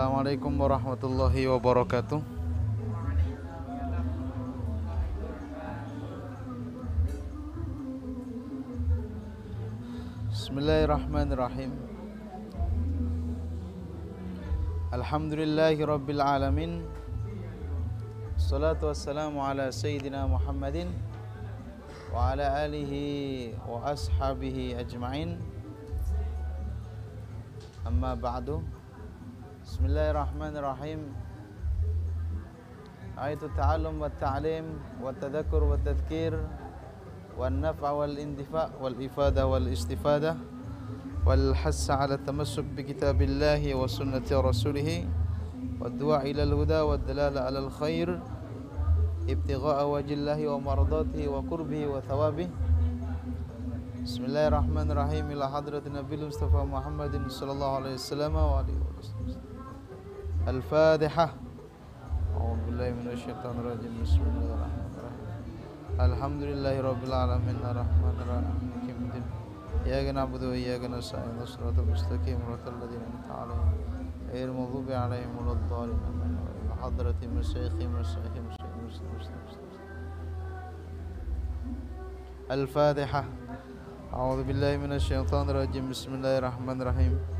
السلام عليكم ورحمة الله وبركاته بسم الله الرحمن الرحيم الحمد لله رب العالمين الصلاة والسلام على سيدنا محمد وعلى آله وأصحابه أجمعين أما بعد بسم الله الرحمن الرحيم آية التعلم والتعليم والتذكر والتذكير والنفع والاندفاع والإفادة والاستفادة والحس على التمسك بكتاب الله وسنة رسوله والدعاء إلى الهدى والدلالة على الخير ابتغاء وجه الله ومرضاته وقربه وثوابه بسم الله الرحمن الرحيم إلى حضرة النبي المصطفى محمد صلى الله عليه وسلم وعليه وسلم الفاتحة أعوذ بالله من الشيطان الرجيم بسم الله الرحمن الرحيم الحمد لله رب العالمين الرحمن الرحيم الدين إياك نعبد وإياك نستعين الصراط المستقيم صراط الذين أنعمت عليهم غير المغضوب عليهم ولا الضالين آمين بحضرة مشايخ مشايخ مشايخ الفاتحة أعوذ بالله من الشيطان الرجيم بسم الله الرحمن الرحيم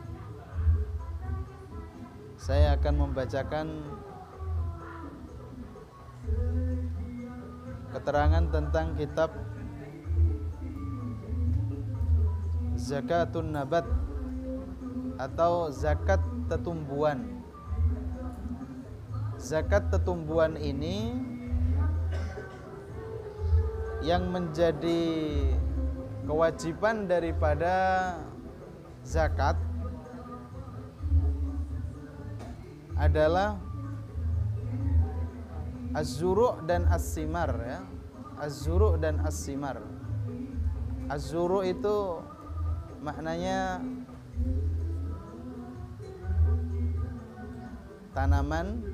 saya akan membacakan keterangan tentang kitab Zakatun Nabat atau zakat tetumbuhan. Zakat tetumbuhan ini yang menjadi kewajiban daripada zakat adalah az dan asimar ya. az dan asimar azuruk itu maknanya tanaman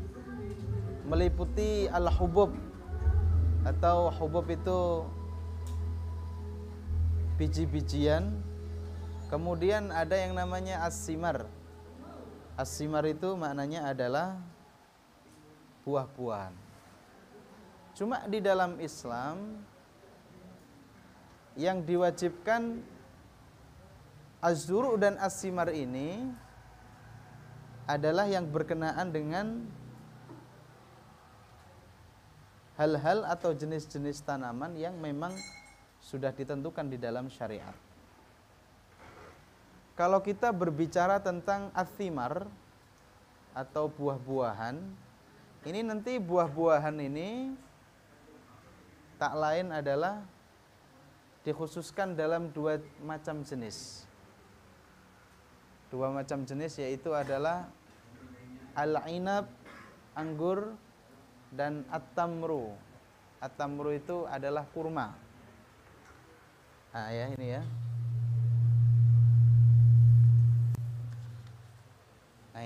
meliputi al-hubub atau hubub itu biji-bijian kemudian ada yang namanya as Asimar itu maknanya adalah buah-buahan. Cuma di dalam Islam yang diwajibkan azuru dan asimar ini adalah yang berkenaan dengan hal-hal atau jenis-jenis tanaman yang memang sudah ditentukan di dalam syariat. Kalau kita berbicara tentang asimar atau buah-buahan, ini nanti buah-buahan ini tak lain adalah dikhususkan dalam dua macam jenis. Dua macam jenis yaitu adalah al-inab anggur dan at-tamru. At-tamru itu adalah kurma. Ah ya ini ya.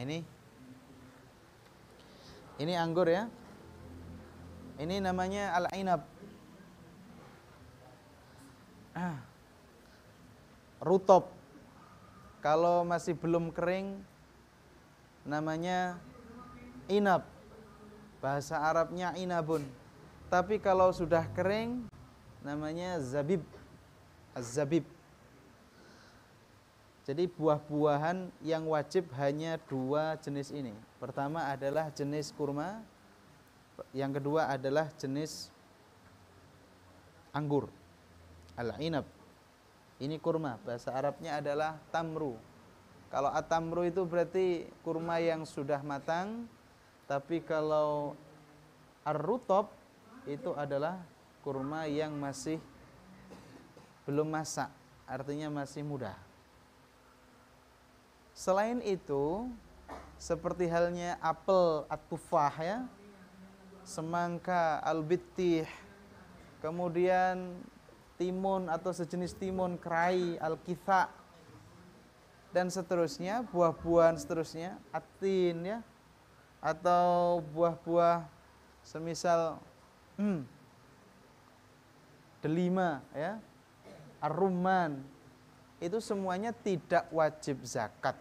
ini ini anggur ya. Ini namanya al-inab. rutob. Ah. Rutop. Kalau masih belum kering namanya inab. Bahasa Arabnya inabun. Tapi kalau sudah kering namanya zabib. Az-zabib. Jadi buah-buahan yang wajib hanya dua jenis ini. Pertama adalah jenis kurma, yang kedua adalah jenis anggur, al-inab. Ini kurma, bahasa Arabnya adalah tamru. Kalau atamru itu berarti kurma yang sudah matang, tapi kalau arutop itu adalah kurma yang masih belum masak, artinya masih mudah. Selain itu, seperti halnya apel at-tufah ya, semangka al-bittih, kemudian timun atau sejenis timun kerai al-kitha dan seterusnya, buah-buahan seterusnya, atin ya atau buah-buah semisal hmm, delima ya, aruman itu semuanya tidak wajib zakat.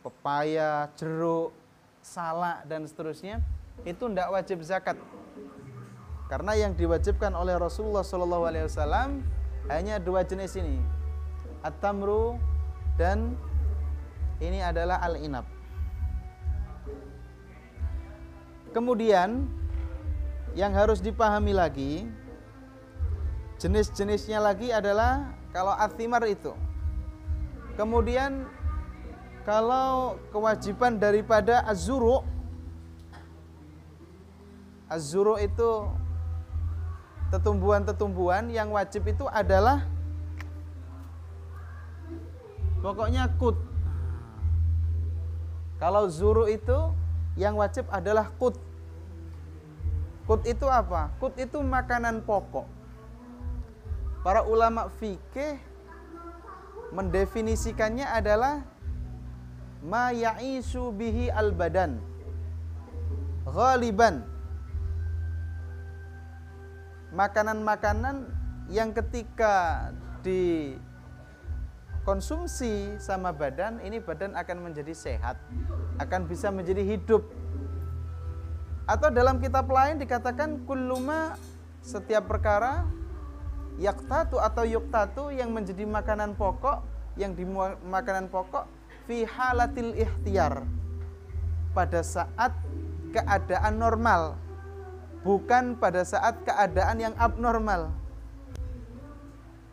Pepaya, jeruk, salak dan seterusnya itu tidak wajib zakat. Karena yang diwajibkan oleh Rasulullah saw hanya dua jenis ini, at-tamru dan ini adalah al-inab. Kemudian yang harus dipahami lagi jenis-jenisnya lagi adalah kalau athimar itu. Kemudian kalau kewajiban daripada azuru azuru itu tetumbuhan-tetumbuhan yang wajib itu adalah pokoknya kut. Kalau zuru itu yang wajib adalah kut. Kut itu apa? Kut itu makanan pokok. Para ulama fikih mendefinisikannya adalah ma ya'isu bihi al-badan ghaliban makanan-makanan yang ketika dikonsumsi sama badan ini badan akan menjadi sehat akan bisa menjadi hidup atau dalam kitab lain dikatakan kulluma setiap perkara yaktatu atau yuktatu yang menjadi makanan pokok yang di makanan pokok fi halatil ikhtiar pada saat keadaan normal bukan pada saat keadaan yang abnormal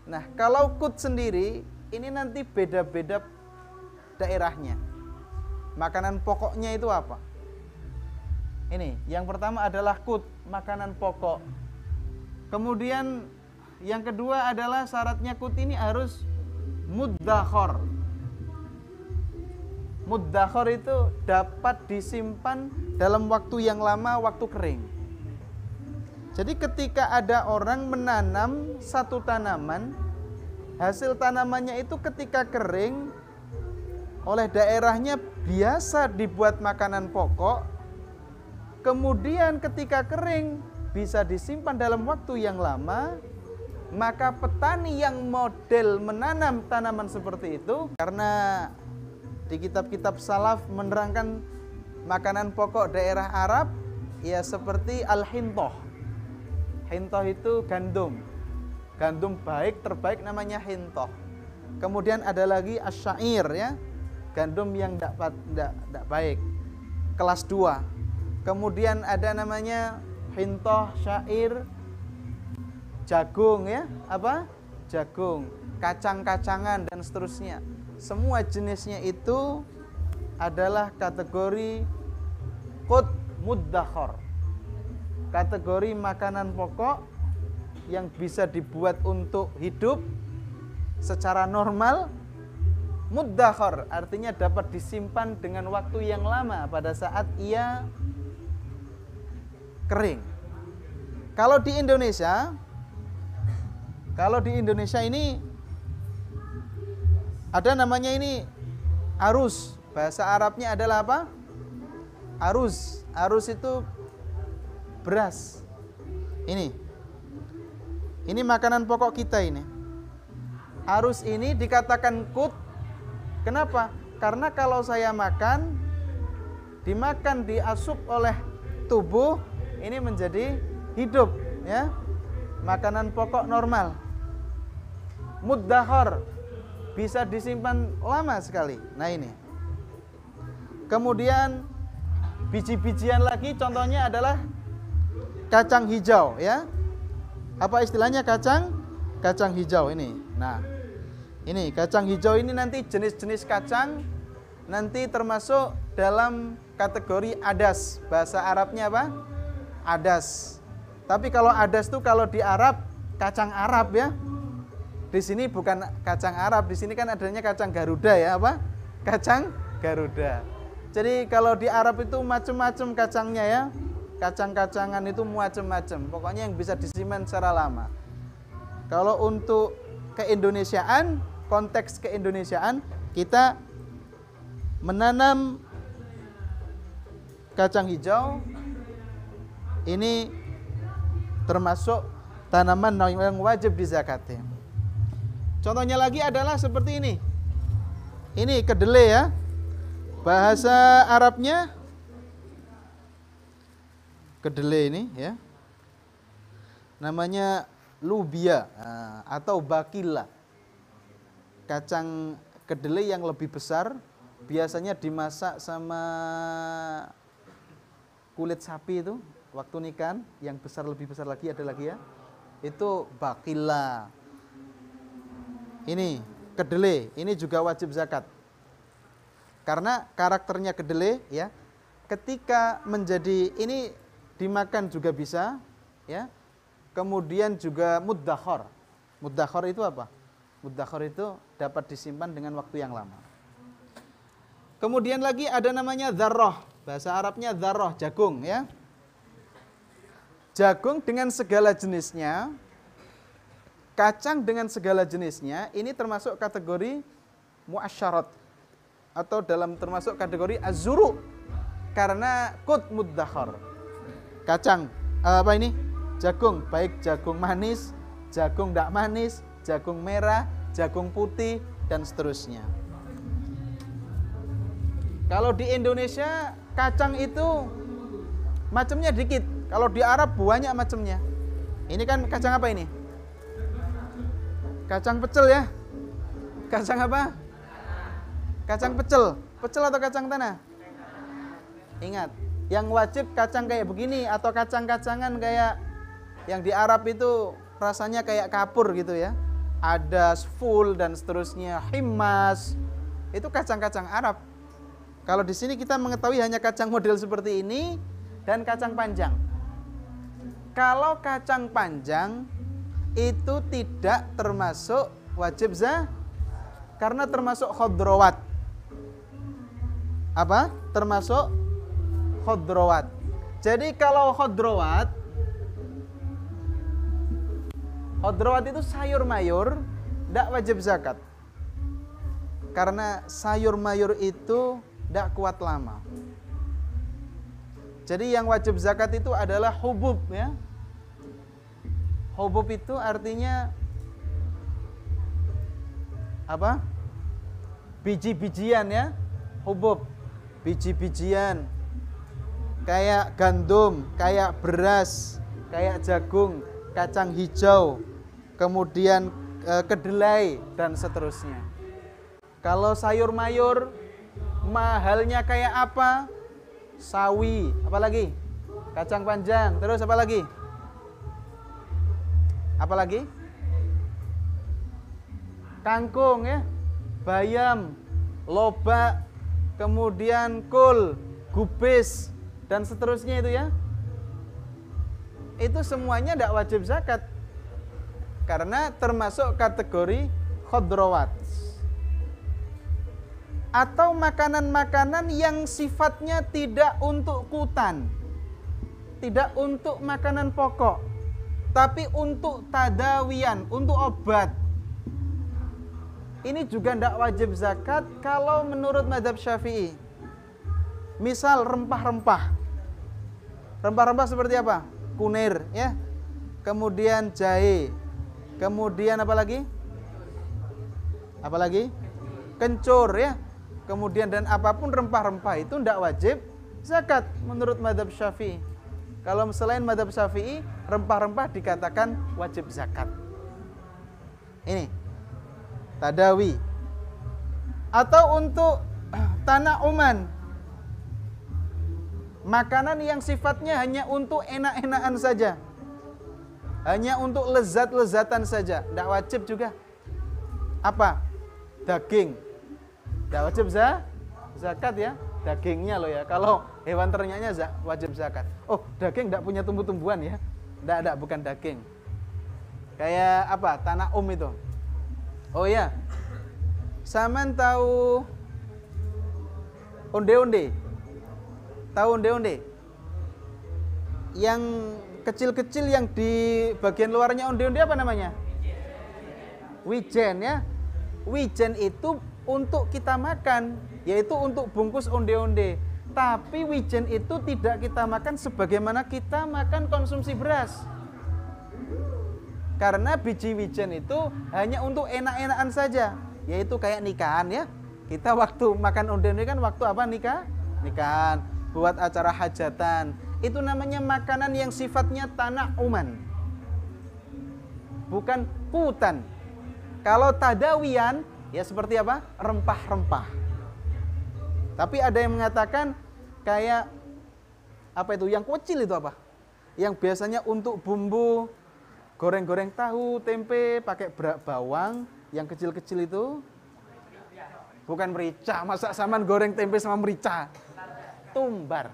nah kalau kut sendiri ini nanti beda-beda daerahnya makanan pokoknya itu apa ini yang pertama adalah kut makanan pokok kemudian yang kedua adalah syaratnya kut ini harus muddakhor. Muddakhor itu dapat disimpan dalam waktu yang lama, waktu kering. Jadi ketika ada orang menanam satu tanaman, hasil tanamannya itu ketika kering oleh daerahnya biasa dibuat makanan pokok, kemudian ketika kering bisa disimpan dalam waktu yang lama, maka petani yang model menanam tanaman seperti itu karena di kitab-kitab salaf menerangkan makanan pokok daerah Arab ya seperti al-hintoh hintoh itu gandum gandum baik terbaik namanya hintoh kemudian ada lagi asyair ya gandum yang tidak baik kelas 2 kemudian ada namanya hintoh syair jagung ya, apa? Jagung, kacang-kacangan dan seterusnya. Semua jenisnya itu adalah kategori kut mudahor. Kategori makanan pokok yang bisa dibuat untuk hidup secara normal mudahor artinya dapat disimpan dengan waktu yang lama pada saat ia kering. Kalau di Indonesia kalau di Indonesia ini ada namanya ini arus. Bahasa Arabnya adalah apa? Arus. Arus itu beras. Ini. Ini makanan pokok kita ini. Arus ini dikatakan kut. Kenapa? Karena kalau saya makan dimakan diasup oleh tubuh ini menjadi hidup ya. Makanan pokok normal muddahar bisa disimpan lama sekali nah ini kemudian biji-bijian lagi contohnya adalah kacang hijau ya apa istilahnya kacang kacang hijau ini nah ini kacang hijau ini nanti jenis-jenis kacang nanti termasuk dalam kategori adas bahasa Arabnya apa adas tapi kalau adas tuh kalau di Arab kacang Arab ya di sini bukan kacang Arab, di sini kan adanya kacang Garuda ya, apa? Kacang Garuda. Jadi kalau di Arab itu macam-macam kacangnya ya. Kacang-kacangan itu macam-macam. Pokoknya yang bisa disimpan secara lama. Kalau untuk keindonesiaan, konteks keindonesiaan, kita menanam kacang hijau ini termasuk tanaman yang wajib zakatnya. Contohnya lagi adalah seperti ini. Ini kedelai ya. Bahasa Arabnya kedelai ini ya. Namanya lubia eh, atau bakila. Kacang kedelai yang lebih besar biasanya dimasak sama kulit sapi itu waktu nikah, yang besar lebih besar lagi ada lagi ya itu bakila ini kedelai, ini juga wajib zakat. Karena karakternya kedelai ya, ketika menjadi ini dimakan juga bisa ya. Kemudian juga mudahor. Mudahor itu apa? Mudahor itu dapat disimpan dengan waktu yang lama. Kemudian lagi ada namanya zarroh. Bahasa Arabnya zarroh, jagung ya. Jagung dengan segala jenisnya Kacang dengan segala jenisnya ini termasuk kategori muasyarat atau dalam termasuk kategori azuru karena kut mudahor kacang eh, apa ini jagung baik jagung manis jagung tidak manis jagung merah jagung putih dan seterusnya kalau di Indonesia kacang itu macamnya dikit kalau di Arab banyak macamnya ini kan kacang apa ini Kacang pecel ya? Kacang apa? Kacang pecel. Pecel atau kacang tanah? Ingat, yang wajib kacang kayak begini atau kacang-kacangan kayak yang di Arab itu rasanya kayak kapur gitu ya. Ada full dan seterusnya, himas. Itu kacang-kacang Arab. Kalau di sini kita mengetahui hanya kacang model seperti ini dan kacang panjang. Kalau kacang panjang itu tidak termasuk wajib zakat karena termasuk khodrowat. Apa? Termasuk khodrowat. Jadi kalau khodrowat, khodrowat itu sayur mayur, tidak wajib zakat. Karena sayur mayur itu tidak kuat lama. Jadi yang wajib zakat itu adalah hubub ya, Hobob itu artinya apa? Biji-bijian ya. Hobob biji-bijian. Kayak gandum, kayak beras, kayak jagung, kacang hijau, kemudian eh, kedelai dan seterusnya. Kalau sayur mayur mahalnya kayak apa? Sawi, apalagi? Kacang panjang, terus apa lagi? Apalagi? Kangkung ya. Bayam, lobak, kemudian kul, gubis dan seterusnya itu ya. Itu semuanya tidak wajib zakat. Karena termasuk kategori khodrowat atau makanan-makanan yang sifatnya tidak untuk kutan, tidak untuk makanan pokok tapi untuk tadawian, untuk obat. Ini juga tidak wajib zakat kalau menurut madhab syafi'i. Misal rempah-rempah. Rempah-rempah seperti apa? Kunir, ya. Kemudian jahe. Kemudian apa lagi? Apa lagi? Kencur, ya. Kemudian dan apapun rempah-rempah itu tidak wajib zakat menurut madhab syafi'i. Kalau selain madhab syafi'i, rempah-rempah dikatakan wajib zakat. Ini, tadawi. Atau untuk tanah uman. Makanan yang sifatnya hanya untuk enak-enakan saja. Hanya untuk lezat-lezatan saja. Tidak wajib juga. Apa? Daging. Tidak wajib za zakat ya dagingnya loh ya. Kalau hewan ternaknya wajib zakat. Oh, daging tidak punya tumbuh-tumbuhan ya? Tidak, tidak, bukan daging. Kayak apa? Tanah um itu. Oh ya, Saman tahu onde-onde? Tahu onde-onde? Yang kecil-kecil yang di bagian luarnya onde-onde apa namanya? Wijen ya. Wijen itu untuk kita makan, yaitu untuk bungkus onde-onde. Tapi wijen itu tidak kita makan sebagaimana kita makan konsumsi beras. Karena biji wijen itu hanya untuk enak-enakan saja, yaitu kayak nikahan ya. Kita waktu makan onde-onde kan waktu apa nikah? Nikahan, buat acara hajatan. Itu namanya makanan yang sifatnya tanah uman. Bukan putan. Kalau tadawian ya seperti apa? Rempah-rempah. Tapi ada yang mengatakan kayak apa itu yang kecil itu apa? Yang biasanya untuk bumbu goreng-goreng tahu, tempe, pakai berak bawang, yang kecil-kecil itu bukan merica, masa saman goreng tempe sama merica. Tumbar.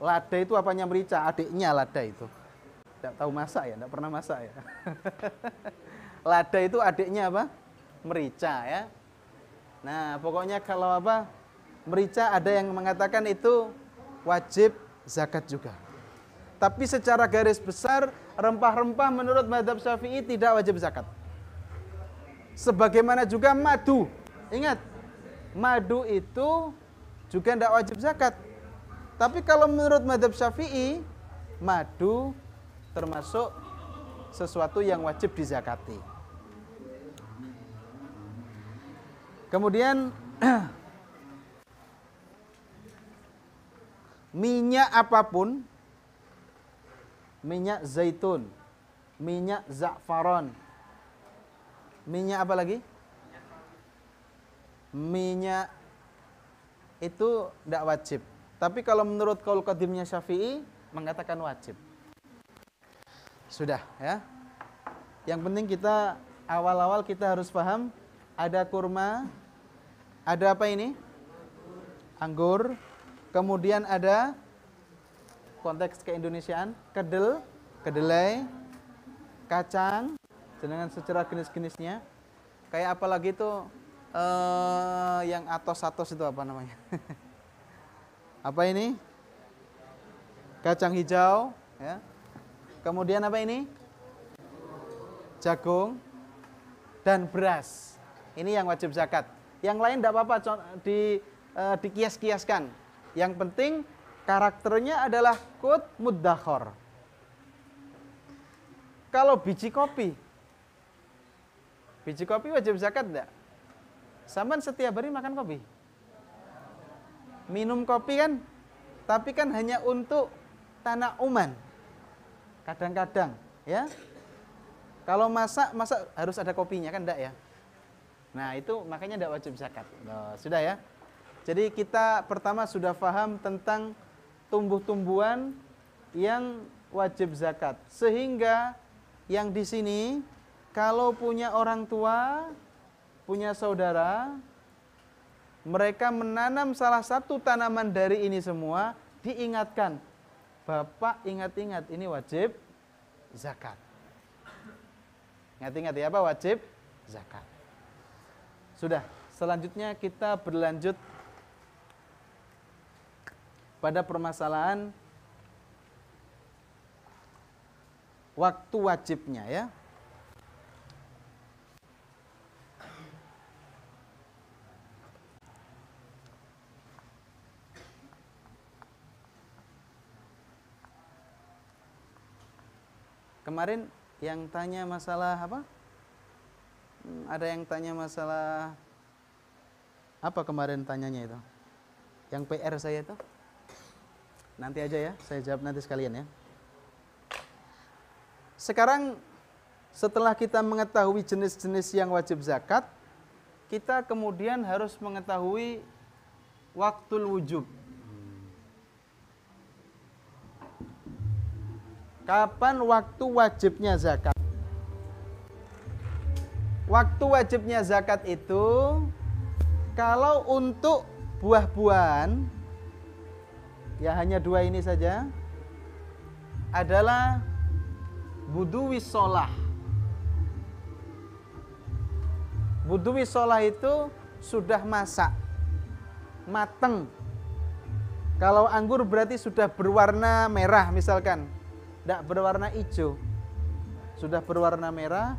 Lada itu apanya merica? Adiknya lada itu. Tidak tahu masak ya, tidak pernah masak ya. lada itu adiknya apa? Merica ya. Nah, pokoknya kalau apa? merica ada yang mengatakan itu wajib zakat juga. Tapi secara garis besar rempah-rempah menurut madhab syafi'i tidak wajib zakat. Sebagaimana juga madu. Ingat, madu itu juga tidak wajib zakat. Tapi kalau menurut madhab syafi'i, madu termasuk sesuatu yang wajib dizakati. Kemudian minyak apapun minyak zaitun, minyak za'faron, minyak apa lagi? Minyak itu tidak wajib. Tapi kalau menurut kaul kadimnya Syafi'i mengatakan wajib. Sudah ya. Yang penting kita awal-awal kita harus paham ada kurma, ada apa ini? Anggur, Kemudian ada konteks keindonesiaan, kedel, kedelai, kacang, dengan secara jenis-jenisnya. Kayak apalagi itu eh, yang atos-atos itu apa namanya? apa ini? Kacang hijau, ya. Kemudian apa ini? Jagung dan beras. Ini yang wajib zakat. Yang lain tidak apa-apa di uh, dikias-kiaskan yang penting karakternya adalah kut mudahor. Kalau biji kopi, biji kopi wajib zakat enggak? Saman setiap hari makan kopi. Minum kopi kan, tapi kan hanya untuk tanah uman. Kadang-kadang, ya. Kalau masak, masak harus ada kopinya kan enggak ya? Nah, itu makanya enggak wajib zakat. Nah, sudah ya. Jadi kita pertama sudah paham tentang tumbuh-tumbuhan yang wajib zakat. Sehingga yang di sini kalau punya orang tua, punya saudara, mereka menanam salah satu tanaman dari ini semua, diingatkan. Bapak ingat-ingat ini wajib zakat. Ingat-ingat ya apa wajib zakat. Sudah, selanjutnya kita berlanjut pada permasalahan waktu wajibnya ya. Kemarin yang tanya masalah apa? Hmm, ada yang tanya masalah apa kemarin tanyanya itu? Yang PR saya itu? Nanti aja ya, saya jawab nanti sekalian ya. Sekarang setelah kita mengetahui jenis-jenis yang wajib zakat, kita kemudian harus mengetahui waktu wujub. Kapan waktu wajibnya zakat? Waktu wajibnya zakat itu kalau untuk buah-buahan ya hanya dua ini saja adalah buduwi sholah buduwi sholah itu sudah masak mateng kalau anggur berarti sudah berwarna merah misalkan tidak berwarna hijau sudah berwarna merah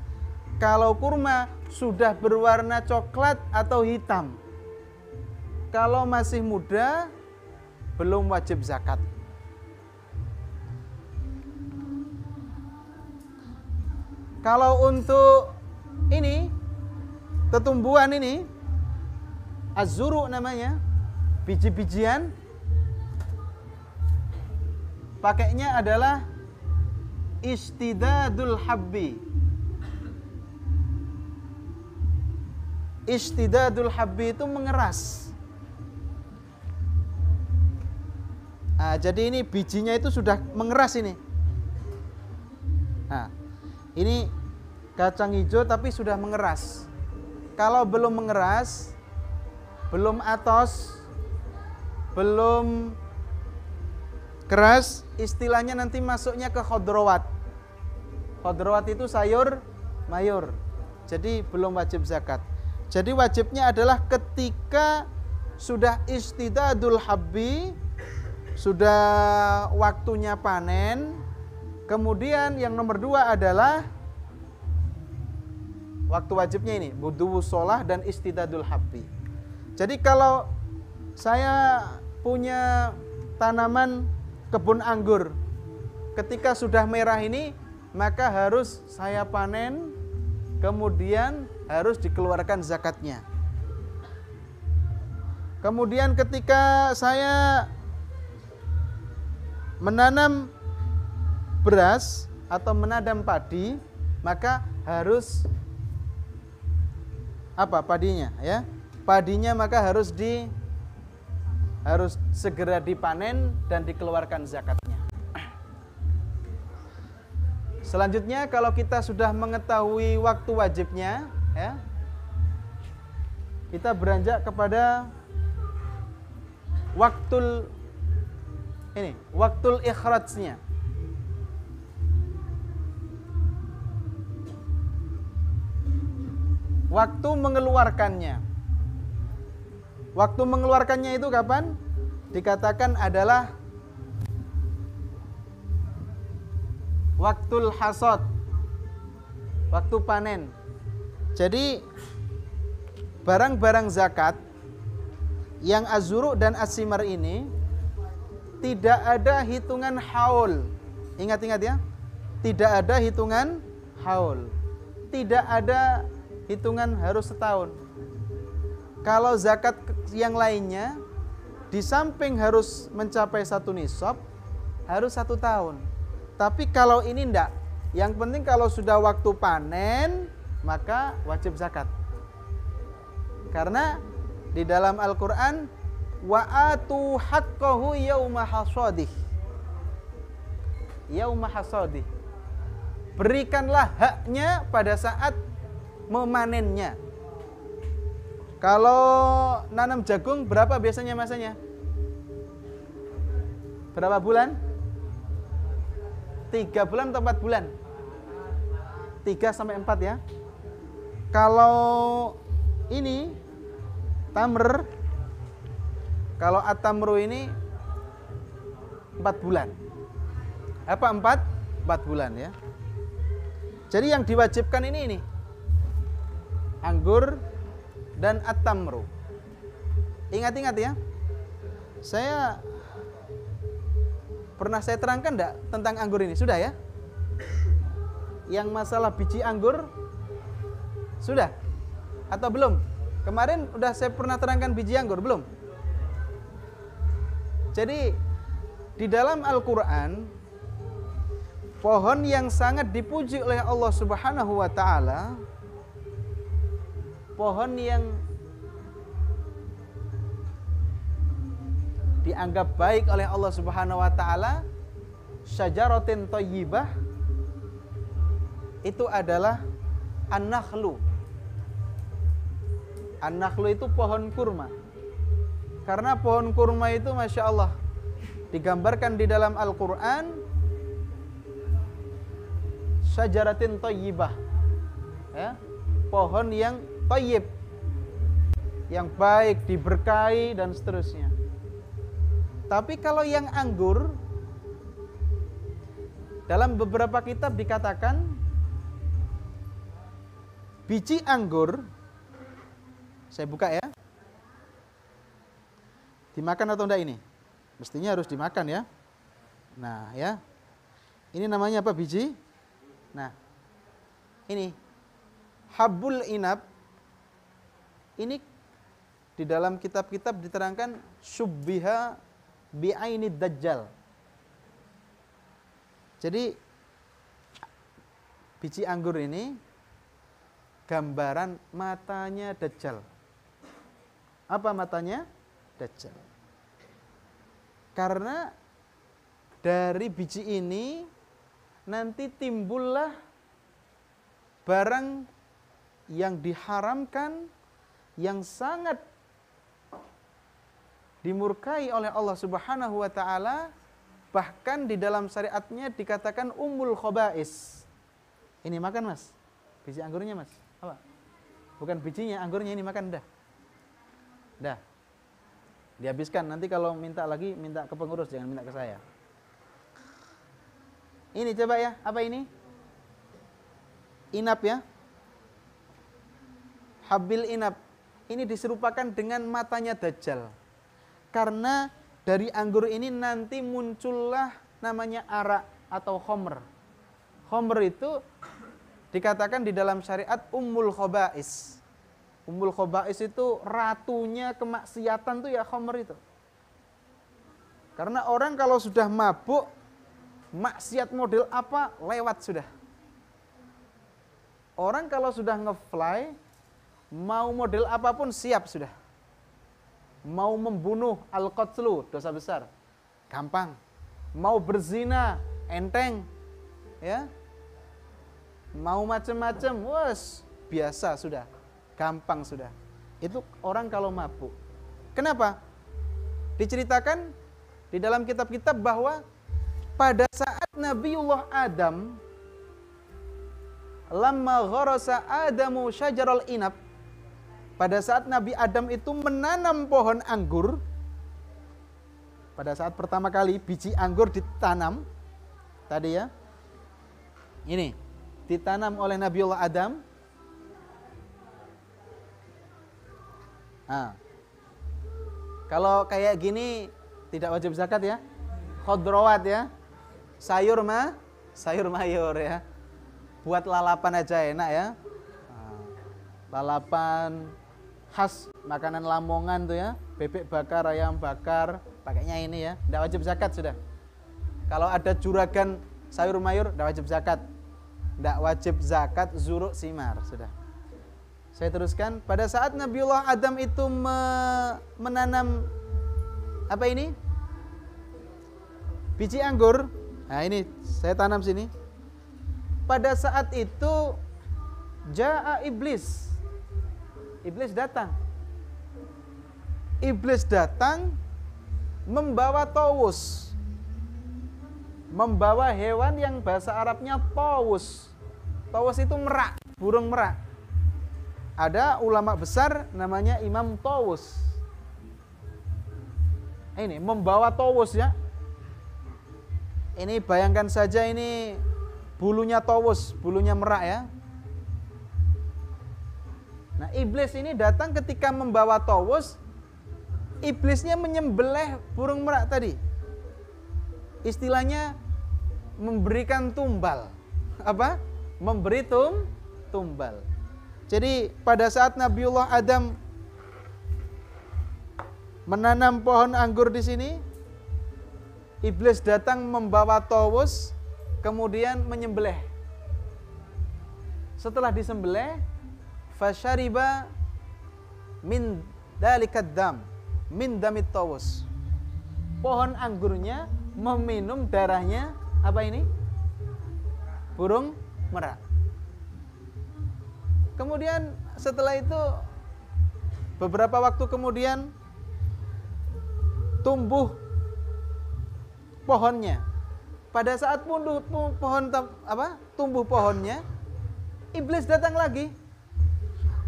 kalau kurma sudah berwarna coklat atau hitam kalau masih muda belum wajib zakat. Kalau untuk ini tetumbuhan ini azuru namanya, biji-bijian pakainya adalah istidadul habbi. Istidadul habbi itu mengeras. Nah, jadi ini bijinya itu sudah mengeras ini. Nah, ini kacang hijau tapi sudah mengeras. Kalau belum mengeras, belum atos, belum keras, istilahnya nanti masuknya ke khodrowat. Khodrowat itu sayur mayur. Jadi belum wajib zakat. Jadi wajibnya adalah ketika sudah istidadul habbi sudah waktunya panen. Kemudian yang nomor dua adalah waktu wajibnya ini budu sholah dan istidadul habbi. Jadi kalau saya punya tanaman kebun anggur, ketika sudah merah ini maka harus saya panen, kemudian harus dikeluarkan zakatnya. Kemudian ketika saya menanam beras atau menanam padi maka harus apa padinya ya padinya maka harus di harus segera dipanen dan dikeluarkan zakatnya selanjutnya kalau kita sudah mengetahui waktu wajibnya ya kita beranjak kepada waktu ini waktu ikhrajnya waktu mengeluarkannya waktu mengeluarkannya itu kapan dikatakan adalah waktu hasad waktu panen jadi barang-barang zakat yang azuru dan asimar ini tidak ada hitungan haul. Ingat-ingat ya. Tidak ada hitungan haul. Tidak ada hitungan harus setahun. Kalau zakat yang lainnya, di samping harus mencapai satu nisab, harus satu tahun. Tapi kalau ini tidak. Yang penting kalau sudah waktu panen, maka wajib zakat. Karena di dalam Al-Quran wa atu haqqahu yauma hasadih yauma hasadih berikanlah haknya pada saat memanennya kalau nanam jagung berapa biasanya masanya berapa bulan tiga bulan atau empat bulan tiga sampai empat ya kalau ini tamer kalau atamru ini empat bulan. Apa empat? Empat bulan ya. Jadi yang diwajibkan ini ini anggur dan atamru. Ingat-ingat ya. Saya pernah saya terangkan enggak tentang anggur ini? Sudah ya? Yang masalah biji anggur sudah atau belum? Kemarin udah saya pernah terangkan biji anggur belum? Jadi di dalam Al-Qur'an pohon yang sangat dipuji oleh Allah Subhanahu wa taala pohon yang dianggap baik oleh Allah Subhanahu wa taala syajaratin thayyibah itu adalah an-nakhlu. An-nakhlu itu pohon kurma. Karena pohon kurma itu Masya Allah digambarkan di dalam Al-Quran syajaratin toyibah ya, pohon yang toyib yang baik, diberkahi dan seterusnya tapi kalau yang anggur dalam beberapa kitab dikatakan biji anggur saya buka ya Dimakan atau tidak ini? Mestinya harus dimakan ya. Nah, ya. Ini namanya apa biji? Nah, ini habul inab ini di dalam kitab-kitab diterangkan subbiha ini dajjal. Jadi biji anggur ini gambaran matanya dajjal. Apa matanya? Dajjal. Karena dari biji ini nanti timbullah barang yang diharamkan yang sangat dimurkai oleh Allah Subhanahu wa taala bahkan di dalam syariatnya dikatakan umul khobais. Ini makan, Mas. Biji anggurnya, Mas. Apa? Bukan bijinya, anggurnya ini makan dah. Dah dihabiskan nanti kalau minta lagi minta ke pengurus jangan minta ke saya ini coba ya apa ini inap ya habil inap ini diserupakan dengan matanya dajjal karena dari anggur ini nanti muncullah namanya arak atau homer homer itu dikatakan di dalam syariat ummul khobais Ummul Khobais itu ratunya kemaksiatan tuh ya khomer itu. Karena orang kalau sudah mabuk, maksiat model apa lewat sudah. Orang kalau sudah ngefly, mau model apapun siap sudah. Mau membunuh al-qatlu, dosa besar. Gampang. Mau berzina, enteng. Ya. Mau macam-macam, wes biasa sudah. Gampang sudah. Itu orang kalau mabuk. Kenapa? Diceritakan di dalam kitab-kitab bahwa pada saat Nabiullah Adam lama gharasa Adamu syajarul inab pada saat Nabi Adam itu menanam pohon anggur pada saat pertama kali biji anggur ditanam tadi ya ini ditanam oleh Nabiullah Adam Nah. Kalau kayak gini tidak wajib zakat ya. Khodrowat ya. Sayur mah, sayur mayur ya. Buat lalapan aja enak ya. Lalapan khas makanan Lamongan tuh ya. Bebek bakar, ayam bakar, pakainya ini ya. Tidak wajib zakat sudah. Kalau ada juragan sayur mayur, tidak wajib zakat. Tidak wajib zakat zuruk simar sudah. Saya teruskan. Pada saat Nabiullah Adam itu me menanam apa ini? Biji anggur. Nah, ini saya tanam sini. Pada saat itu jaa iblis. Iblis datang. Iblis datang membawa tawus. Membawa hewan yang bahasa Arabnya tawus. Tawus itu merak, burung merak ada ulama besar namanya Imam Tawus. Ini membawa Tawus ya. Ini bayangkan saja ini bulunya Tawus, bulunya merak ya. Nah, iblis ini datang ketika membawa Tawus, iblisnya menyembelih burung merak tadi. Istilahnya memberikan tumbal. Apa? Memberi tum, tumbal. Jadi pada saat Nabiullah Adam menanam pohon anggur di sini, iblis datang membawa tawus, kemudian menyembelih. Setelah disembelih, fasyariba min dalikat dam, min damit tawus. Pohon anggurnya meminum darahnya apa ini? Burung merak. Kemudian setelah itu beberapa waktu kemudian tumbuh pohonnya. Pada saat tumbuh pohon apa? tumbuh pohonnya, iblis datang lagi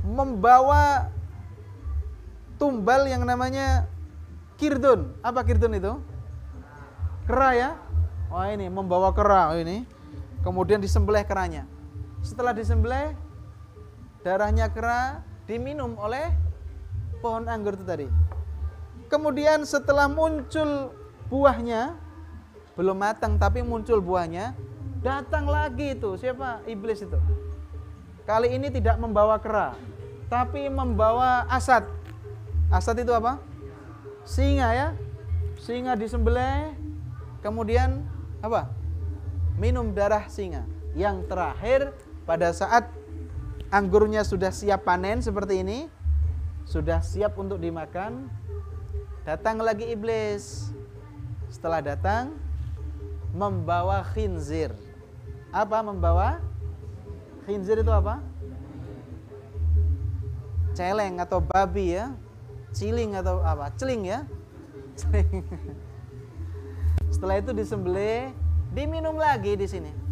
membawa tumbal yang namanya kirdun. Apa kirdun itu? Kera ya? Oh ini membawa kera oh, ini. Kemudian disembelih keranya. Setelah disembelih darahnya kera diminum oleh pohon anggur itu tadi. Kemudian setelah muncul buahnya, belum matang tapi muncul buahnya, datang lagi itu siapa? Iblis itu. Kali ini tidak membawa kera, tapi membawa asad. Asad itu apa? Singa ya. Singa disembelih, kemudian apa? Minum darah singa. Yang terakhir pada saat anggurnya sudah siap panen seperti ini, sudah siap untuk dimakan, datang lagi iblis. Setelah datang, membawa khinzir. Apa membawa? Khinzir itu apa? Celeng atau babi ya. Ciling atau apa? Celing ya. Celing. Setelah itu disembelih, diminum lagi di sini.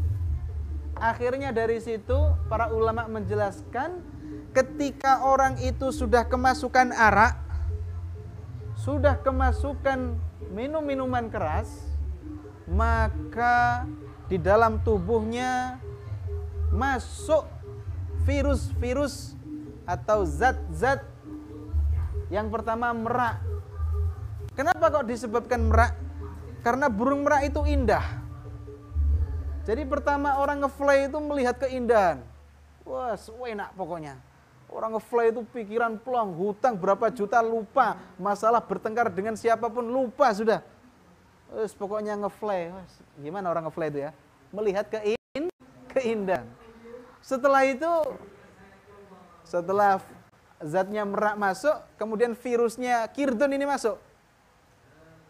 Akhirnya dari situ para ulama menjelaskan ketika orang itu sudah kemasukan arak, sudah kemasukan minum-minuman keras, maka di dalam tubuhnya masuk virus-virus atau zat-zat yang pertama merak. Kenapa kok disebabkan merak? Karena burung merak itu indah. Jadi pertama orang ngefly itu melihat keindahan. Wah, enak pokoknya. Orang ngefly itu pikiran plong, hutang berapa juta lupa, masalah bertengkar dengan siapapun lupa sudah. Terus pokoknya ngefly. gimana orang ngefly itu ya? Melihat kein keindahan. Setelah itu setelah zatnya merak masuk, kemudian virusnya kirdun ini masuk.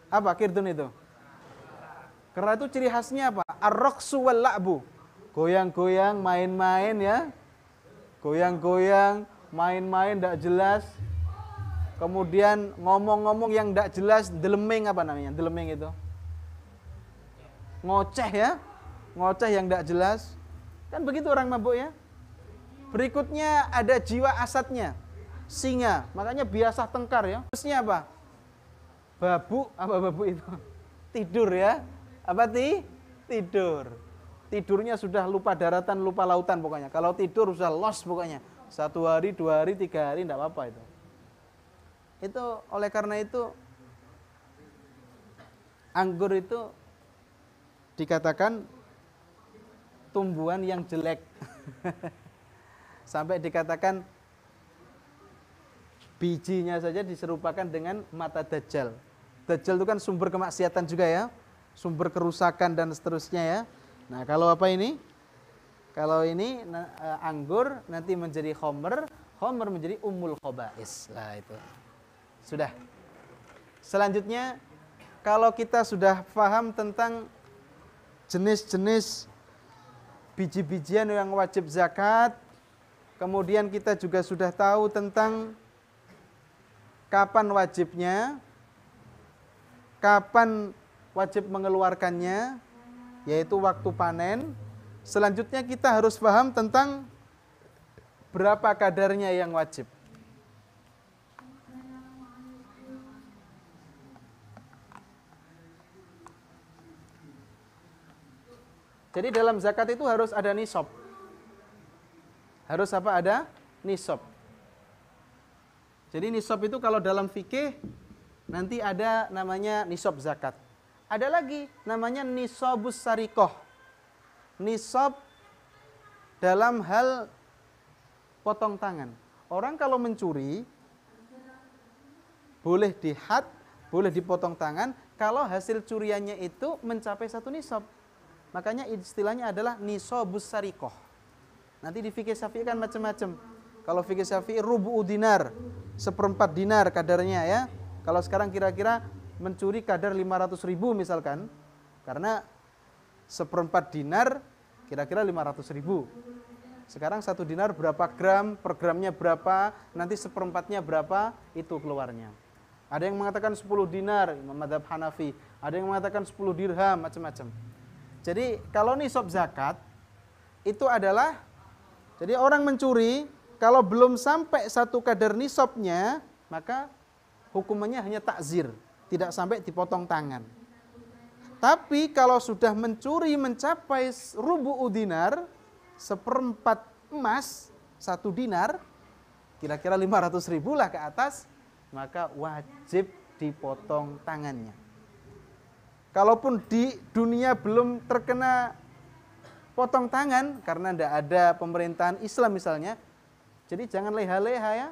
Apa kirdun itu? Karena itu ciri khasnya apa? Ar-raqsu wal la'bu. Goyang-goyang, main-main ya. Goyang-goyang, main-main tidak jelas. Kemudian ngomong-ngomong yang tidak jelas, deleming apa namanya? Deleming itu. Ngoceh ya. Ngoceh yang tidak jelas. Kan begitu orang mabuk ya. Berikutnya ada jiwa asatnya, Singa. Makanya biasa tengkar ya. Terusnya apa? Babu, apa babu itu? Tidur ya apa ti? Tidur. Tidurnya sudah lupa daratan, lupa lautan pokoknya. Kalau tidur sudah lost pokoknya. Satu hari, dua hari, tiga hari, tidak apa-apa itu. Itu oleh karena itu anggur itu dikatakan tumbuhan yang jelek. Sampai dikatakan bijinya saja diserupakan dengan mata dajjal. Dajjal itu kan sumber kemaksiatan juga ya sumber kerusakan dan seterusnya ya. Nah, kalau apa ini? Kalau ini nah, eh, anggur nanti menjadi homer, homer menjadi umul khobais. Lah itu. Sudah. Selanjutnya kalau kita sudah paham tentang jenis-jenis biji-bijian yang wajib zakat, kemudian kita juga sudah tahu tentang kapan wajibnya, kapan wajib mengeluarkannya yaitu waktu panen. Selanjutnya kita harus paham tentang berapa kadarnya yang wajib. Jadi dalam zakat itu harus ada nisab. Harus apa ada? Nisab. Jadi nisab itu kalau dalam fikih nanti ada namanya nisab zakat. Ada lagi namanya nisabus sarikoh. Nisab dalam hal potong tangan. Orang kalau mencuri boleh dihat, boleh dipotong tangan kalau hasil curiannya itu mencapai satu nisab. Makanya istilahnya adalah nisabus sarikoh. Nanti di fikih syafi'i kan macam-macam. Kalau fikih syafi'i rubu dinar, seperempat dinar kadarnya ya. Kalau sekarang kira-kira mencuri kadar 500 ribu misalkan, karena seperempat dinar kira-kira 500 ribu. Sekarang satu dinar berapa gram, per gramnya berapa, nanti seperempatnya berapa, itu keluarnya. Ada yang mengatakan 10 dinar, Imam Madhab Hanafi. Ada yang mengatakan 10 dirham, macam-macam. Jadi kalau nisab zakat, itu adalah, jadi orang mencuri, kalau belum sampai satu kadar nisabnya, maka hukumannya hanya takzir tidak sampai dipotong tangan. Tapi kalau sudah mencuri mencapai rubu udinar seperempat emas, satu dinar, kira-kira 500 ribu lah ke atas, maka wajib dipotong tangannya. Kalaupun di dunia belum terkena potong tangan, karena tidak ada pemerintahan Islam misalnya, jadi jangan leha-leha ya.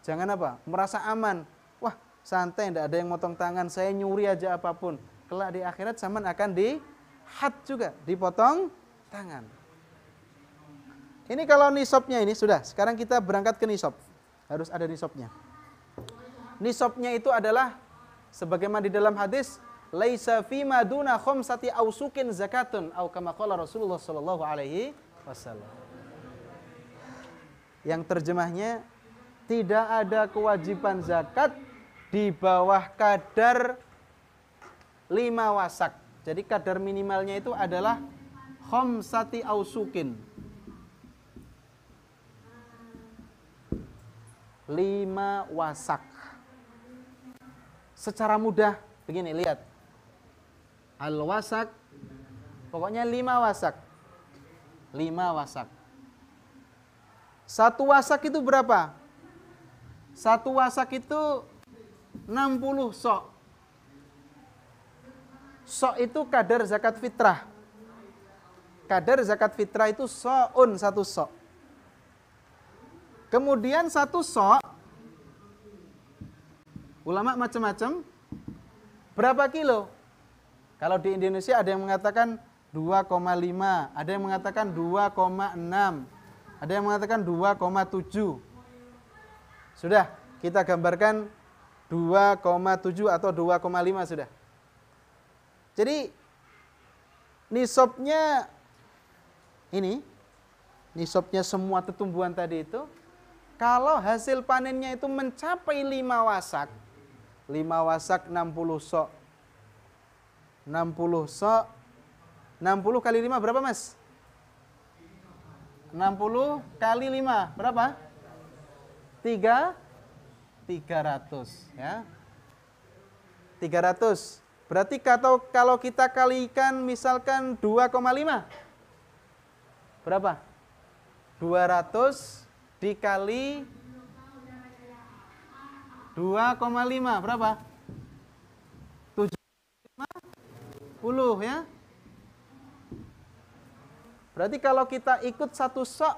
Jangan apa? Merasa aman santai, tidak ada yang motong tangan, saya nyuri aja apapun. Kelak di akhirat zaman akan dihat juga, dipotong tangan. Ini kalau nisopnya ini sudah, sekarang kita berangkat ke nisop. Harus ada nisopnya. Nisopnya itu adalah sebagaimana di dalam hadis laisa fima maduna khamsati ausukin zakatun au kama qala Rasulullah sallallahu alaihi wasallam. Yang terjemahnya tidak ada kewajiban zakat di bawah kadar 5 wasak. Jadi kadar minimalnya itu adalah khamsati ausukin. 5 wasak. Secara mudah begini lihat. Al wasak pokoknya 5 wasak. 5 wasak. Satu wasak itu berapa? Satu wasak itu 60 sok. Sok itu kadar zakat fitrah. Kadar zakat fitrah itu so'un satu sok. Kemudian satu sok, ulama macam-macam, berapa kilo? Kalau di Indonesia ada yang mengatakan 2,5, ada yang mengatakan 2,6, ada yang mengatakan 2,7. Sudah, kita gambarkan 2,7 atau 2,5 sudah. Jadi nisabnya ini nisabnya semua tumbuhan tadi itu kalau hasil panennya itu mencapai 5 wasak 5 wasak 60 sok 60 sok 60 kali 5 berapa mas? 60 kali 5 berapa? 3 300 ya. 300. Berarti kalau kalau kita kalikan misalkan 2,5 berapa? 200 dikali 2,5 berapa? 70 ya. Berarti kalau kita ikut satu sok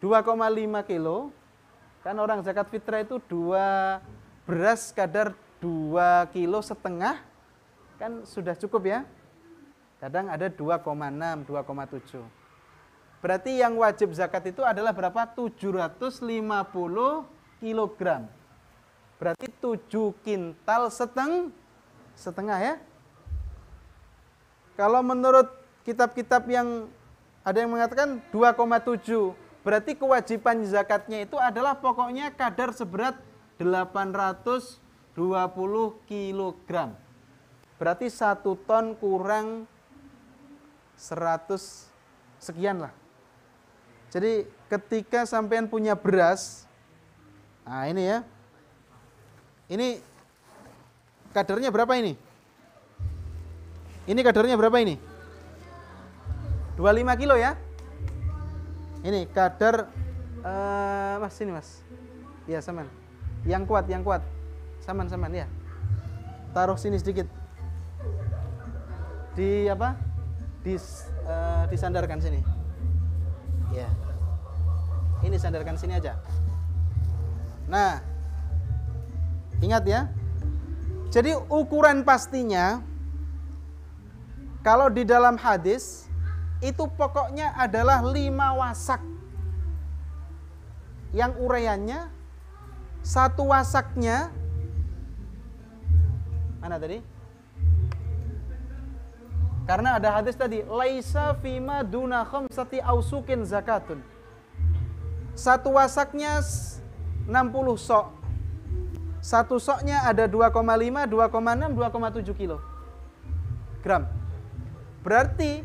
2,5 kilo Kan orang zakat fitrah itu dua beras kadar dua kilo setengah kan sudah cukup ya. Kadang ada 2,6, 2,7. Berarti yang wajib zakat itu adalah berapa? 750 kg. Berarti 7 kintal seteng setengah ya. Kalau menurut kitab-kitab yang ada yang mengatakan tujuh Berarti kewajiban zakatnya itu adalah pokoknya kadar seberat 820 kg. Berarti satu ton kurang 100 sekian lah. Jadi ketika sampean punya beras, nah ini ya, ini kadarnya berapa ini? Ini kadarnya berapa ini? 25 kilo ya? ini kadar uh, eh, mas sini mas ya saman yang kuat yang kuat saman saman ya taruh sini sedikit di apa Dis, uh, eh, disandarkan sini ya ini sandarkan sini aja nah ingat ya jadi ukuran pastinya kalau di dalam hadis itu pokoknya adalah lima wasak yang uraiannya satu wasaknya mana tadi karena ada hadis tadi laisa fima duna khamsati ausukin zakatun satu wasaknya 60 sok satu soknya ada 2,5 2,6 2,7 kilo gram berarti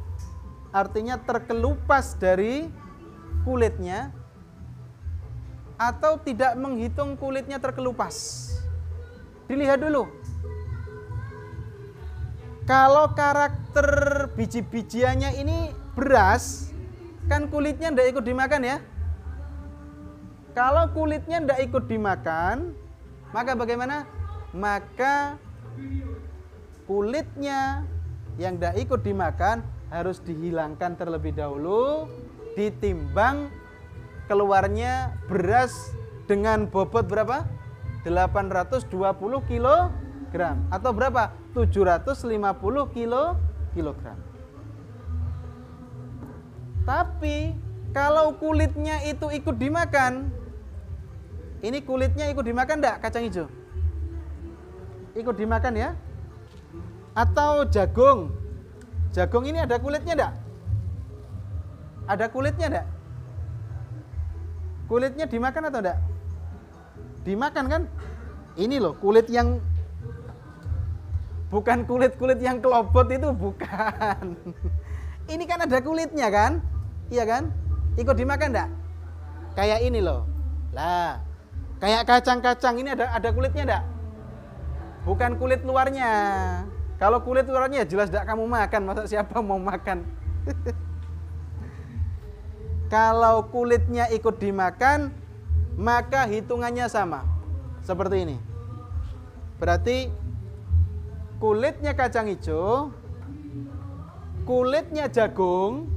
artinya terkelupas dari kulitnya atau tidak menghitung kulitnya terkelupas. Dilihat dulu. Kalau karakter biji-bijiannya ini beras, kan kulitnya tidak ikut dimakan ya. Kalau kulitnya tidak ikut dimakan, maka bagaimana? Maka kulitnya yang tidak ikut dimakan harus dihilangkan terlebih dahulu ditimbang keluarnya beras dengan bobot berapa? 820 kg atau berapa? 750 kilo kilogram. Tapi kalau kulitnya itu ikut dimakan, ini kulitnya ikut dimakan enggak kacang hijau? Ikut dimakan ya? Atau jagung Jagung ini ada kulitnya enggak? Ada kulitnya enggak? Kulitnya dimakan atau enggak? Dimakan kan? Ini loh kulit yang bukan kulit-kulit yang kelobot itu bukan. Ini kan ada kulitnya kan? Iya kan? Ikut dimakan enggak? Kayak ini loh. Lah, kayak kacang-kacang ini ada ada kulitnya enggak? Bukan kulit luarnya. Kalau kulit uratnya ya jelas tidak kamu makan, masa siapa mau makan? Kalau kulitnya ikut dimakan, maka hitungannya sama. Seperti ini. Berarti kulitnya kacang hijau, kulitnya jagung,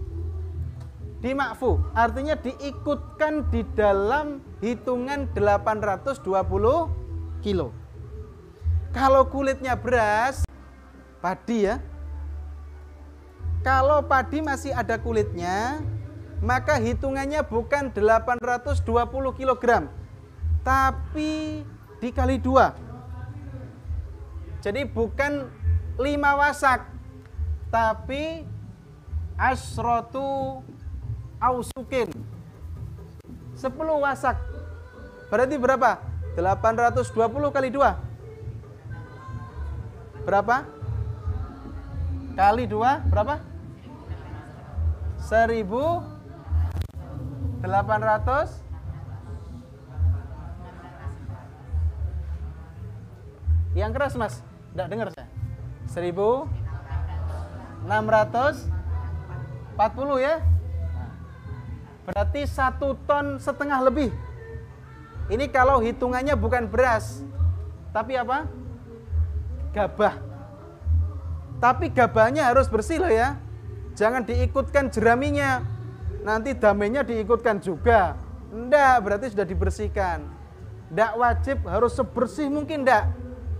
dimakfu, artinya diikutkan di dalam hitungan 820 kilo. Kalau kulitnya beras, padi ya. Kalau padi masih ada kulitnya, maka hitungannya bukan 820 kg, tapi dikali dua. Jadi bukan lima wasak, tapi asrotu ausukin. 10 wasak. Berarti berapa? 820 kali dua. Berapa? kali dua berapa? Seribu delapan ratus. Yang keras, Mas. tidak dengar saya. puluh ya. Berarti satu ton setengah lebih. Ini kalau hitungannya bukan beras, tapi apa? Gabah. Tapi gabahnya harus bersih loh ya. Jangan diikutkan jeraminya. Nanti damainya diikutkan juga. Ndak, berarti sudah dibersihkan. Ndak wajib harus sebersih mungkin ndak.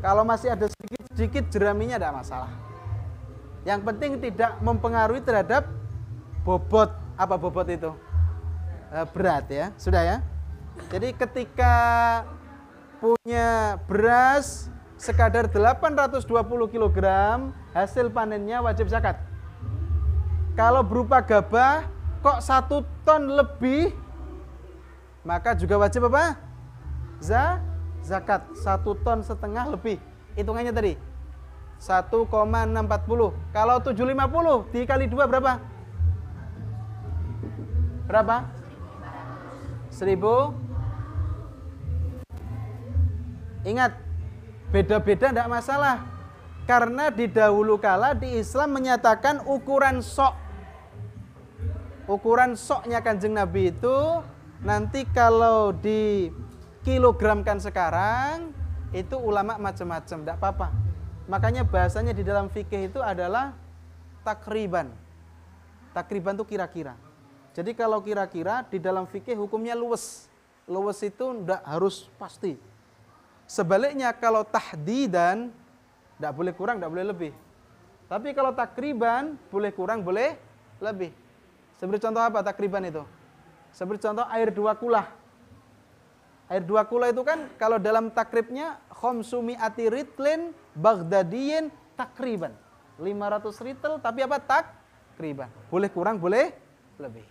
Kalau masih ada sedikit-sedikit jeraminya ndak masalah. Yang penting tidak mempengaruhi terhadap bobot. Apa bobot itu? Eh, berat ya, sudah ya. Jadi ketika punya beras sekadar 820 kg hasil panennya wajib zakat. Kalau berupa gabah kok satu ton lebih maka juga wajib apa? Za zakat satu ton setengah lebih. Hitungannya tadi 1,640. Kalau 750 dikali dua berapa? Berapa? 1000. Ingat, Beda-beda tidak -beda masalah. Karena di dahulu kala di Islam menyatakan ukuran sok. Ukuran soknya kanjeng Nabi itu nanti kalau di kilogramkan sekarang itu ulama macam-macam, tidak apa-apa. Makanya bahasanya di dalam fikih itu adalah takriban. Takriban itu kira-kira. Jadi kalau kira-kira di dalam fikih hukumnya luwes. Luwes itu tidak harus pasti Sebaliknya kalau tahdidan tidak boleh kurang, tidak boleh lebih. Tapi kalau takriban boleh kurang, boleh lebih. Seperti contoh apa takriban itu? Seperti contoh air dua kula. Air dua kula itu kan kalau dalam takribnya khomsumi ati ritlin baghdadien takriban. 500 ritel tapi apa takriban. Boleh kurang, boleh lebih.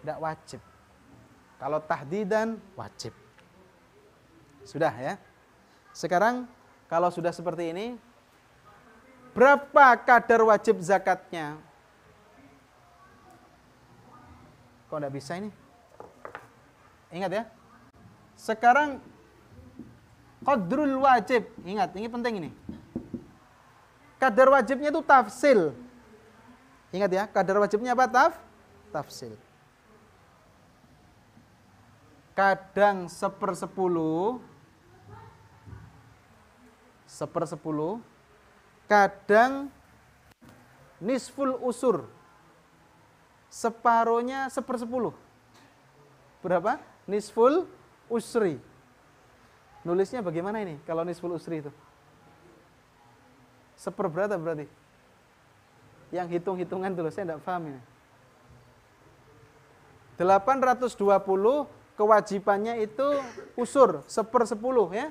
Tidak wajib. Kalau tahdidan wajib. Sudah ya. Sekarang kalau sudah seperti ini, berapa kadar wajib zakatnya? Kok tidak bisa ini? Ingat ya. Sekarang kodrul wajib. Ingat, ini penting ini. Kadar wajibnya itu tafsil. Ingat ya, kadar wajibnya apa? Taf? Tafsil. Kadang sepersepuluh seper sepuluh kadang nisful usur, separohnya seper sepersepuluh. Berapa? Nisful usri. Nulisnya bagaimana ini kalau nisful usri itu? seper berapa berarti? Yang hitung-hitungan dulu, saya tidak paham ini. puluh kewajibannya itu usur, seper 10 ya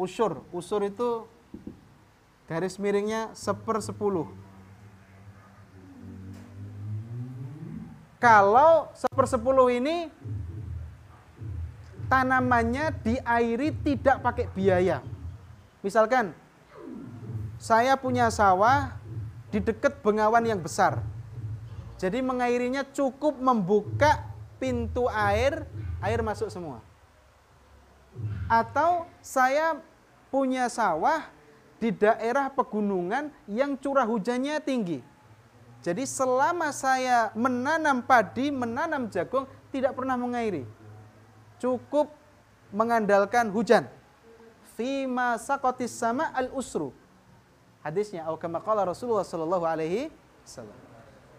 usur. Usur itu garis miringnya seper sepuluh. Kalau seper sepuluh ini tanamannya diairi tidak pakai biaya. Misalkan saya punya sawah di dekat bengawan yang besar. Jadi mengairinya cukup membuka pintu air, air masuk semua. Atau saya punya sawah di daerah pegunungan yang curah hujannya tinggi. Jadi selama saya menanam padi, menanam jagung, tidak pernah mengairi. Cukup mengandalkan hujan. Fima sakotis sama al usru. Hadisnya, atau Rasulullah Shallallahu Alaihi Wasallam.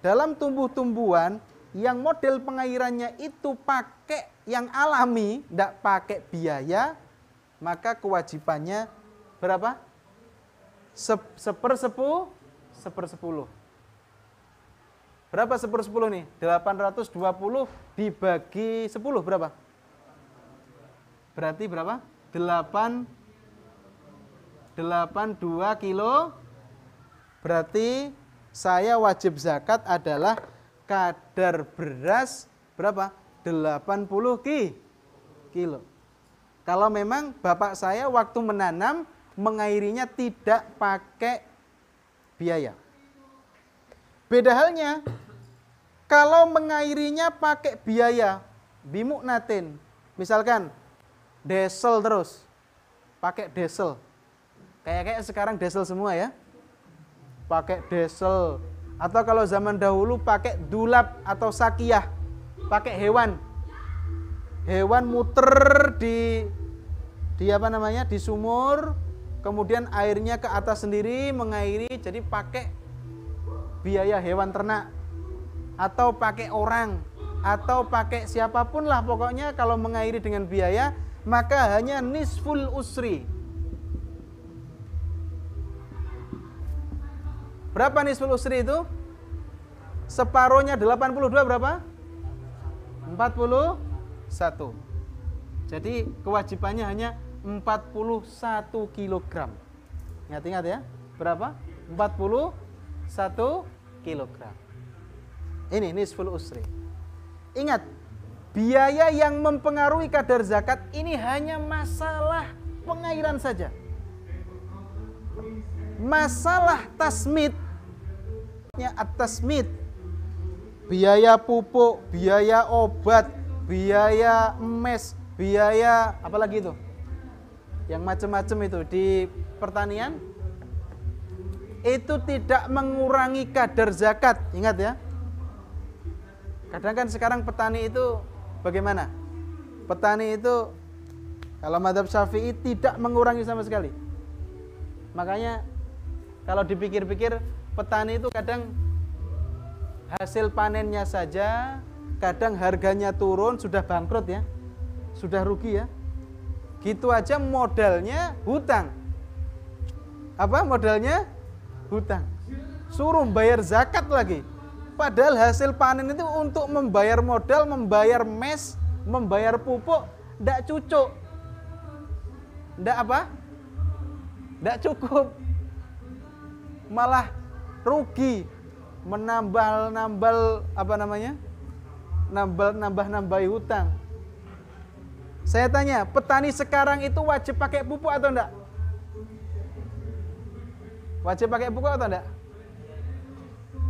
Dalam tumbuh-tumbuhan yang model pengairannya itu pakai yang alami, tidak pakai biaya, maka kewajibannya berapa? Se seper sepuluh, seper sepuluh. Berapa seper sepuluh nih? 820 dibagi sepuluh berapa? Berarti berapa? delapan delapan dua kilo. Berarti saya wajib zakat adalah kadar beras berapa? 80 ki kilo. Kalau memang bapak saya waktu menanam mengairinya tidak pakai biaya. Beda halnya kalau mengairinya pakai biaya bimuknatin. Misalkan desel terus. Pakai desel. Kayak kayak sekarang desel semua ya. Pakai desel atau kalau zaman dahulu pakai dulap atau sakiyah, pakai hewan hewan muter di di apa namanya di sumur kemudian airnya ke atas sendiri mengairi jadi pakai biaya hewan ternak atau pakai orang atau pakai siapapun lah pokoknya kalau mengairi dengan biaya maka hanya nisful usri berapa nisful usri itu separohnya 82 berapa 40 satu. Jadi kewajibannya hanya 41 kg. Ingat-ingat ya, berapa? 41 kg. Ini nisful usri. Ingat, biaya yang mempengaruhi kadar zakat ini hanya masalah pengairan saja. Masalah tasmid atas mit biaya pupuk, biaya obat, biaya emes, biaya apa lagi itu? Yang macam-macam itu di pertanian itu tidak mengurangi kadar zakat. Ingat ya. Kadang kan sekarang petani itu bagaimana? Petani itu kalau madhab syafi'i tidak mengurangi sama sekali. Makanya kalau dipikir-pikir petani itu kadang hasil panennya saja kadang harganya turun sudah bangkrut ya sudah rugi ya gitu aja modalnya hutang apa modalnya hutang suruh bayar zakat lagi padahal hasil panen itu untuk membayar modal membayar mes membayar pupuk ndak cucuk ndak apa ndak cukup malah rugi menambal-nambal apa namanya nambah nambah nambahi hutang. Saya tanya, petani sekarang itu wajib pakai pupuk atau enggak? Wajib pakai pupuk atau enggak?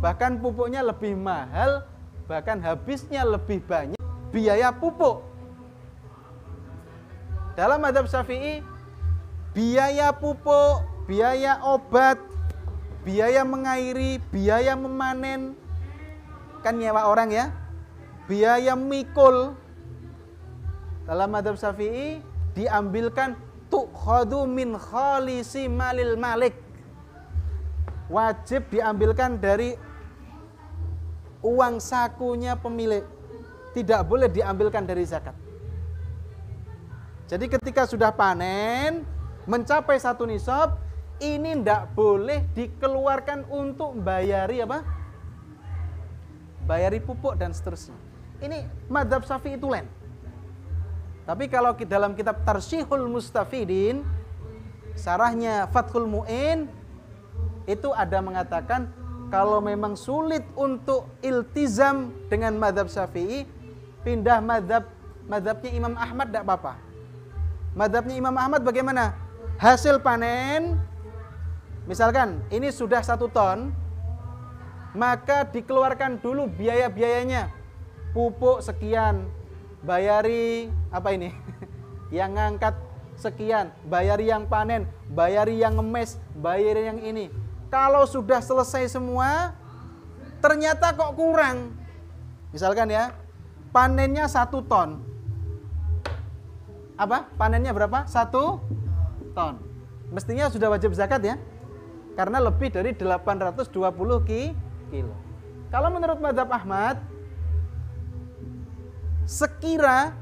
Bahkan pupuknya lebih mahal, bahkan habisnya lebih banyak biaya pupuk. Dalam adab syafi'i, biaya pupuk, biaya obat, biaya mengairi, biaya memanen, kan nyewa orang ya, biaya mikul dalam madhab syafi'i diambilkan tu'khadu min khalisi malil malik wajib diambilkan dari uang sakunya pemilik tidak boleh diambilkan dari zakat jadi ketika sudah panen mencapai satu nisab ini tidak boleh dikeluarkan untuk bayari apa bayari pupuk dan seterusnya ini madhab itu lain. Tapi kalau dalam kitab Tarsihul Mustafidin, sarahnya Fathul Mu'in, itu ada mengatakan kalau memang sulit untuk iltizam dengan madhab syafi'i, pindah madhab madhabnya Imam Ahmad tidak apa-apa. Madhabnya Imam Ahmad bagaimana? Hasil panen, misalkan ini sudah satu ton, maka dikeluarkan dulu biaya-biayanya pupuk sekian, bayari apa ini? yang ngangkat sekian, bayari yang panen, bayari yang ngemes, bayari yang ini. Kalau sudah selesai semua, ternyata kok kurang. Misalkan ya, panennya satu ton. Apa? Panennya berapa? Satu ton. Mestinya sudah wajib zakat ya, karena lebih dari 820 ki kilo. Kalau menurut Madhab Ahmad, sekira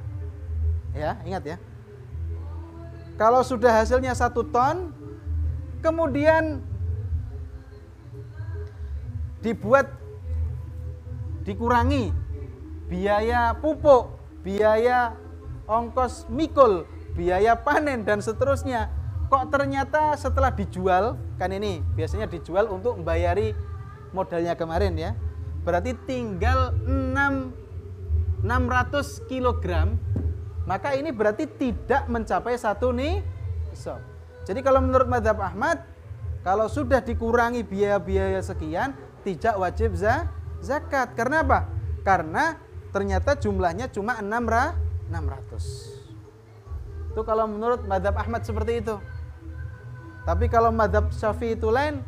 ya ingat ya kalau sudah hasilnya satu ton kemudian dibuat dikurangi biaya pupuk biaya ongkos mikul biaya panen dan seterusnya kok ternyata setelah dijual kan ini biasanya dijual untuk membayari modalnya kemarin ya berarti tinggal 6 600 kg, maka ini berarti tidak mencapai satu nih, nisab. Jadi kalau menurut madhab Ahmad, kalau sudah dikurangi biaya-biaya sekian, tidak wajib za zakat. Karena apa? Karena ternyata jumlahnya cuma 600. Itu kalau menurut madhab Ahmad seperti itu. Tapi kalau madhab Syafi'i itu lain,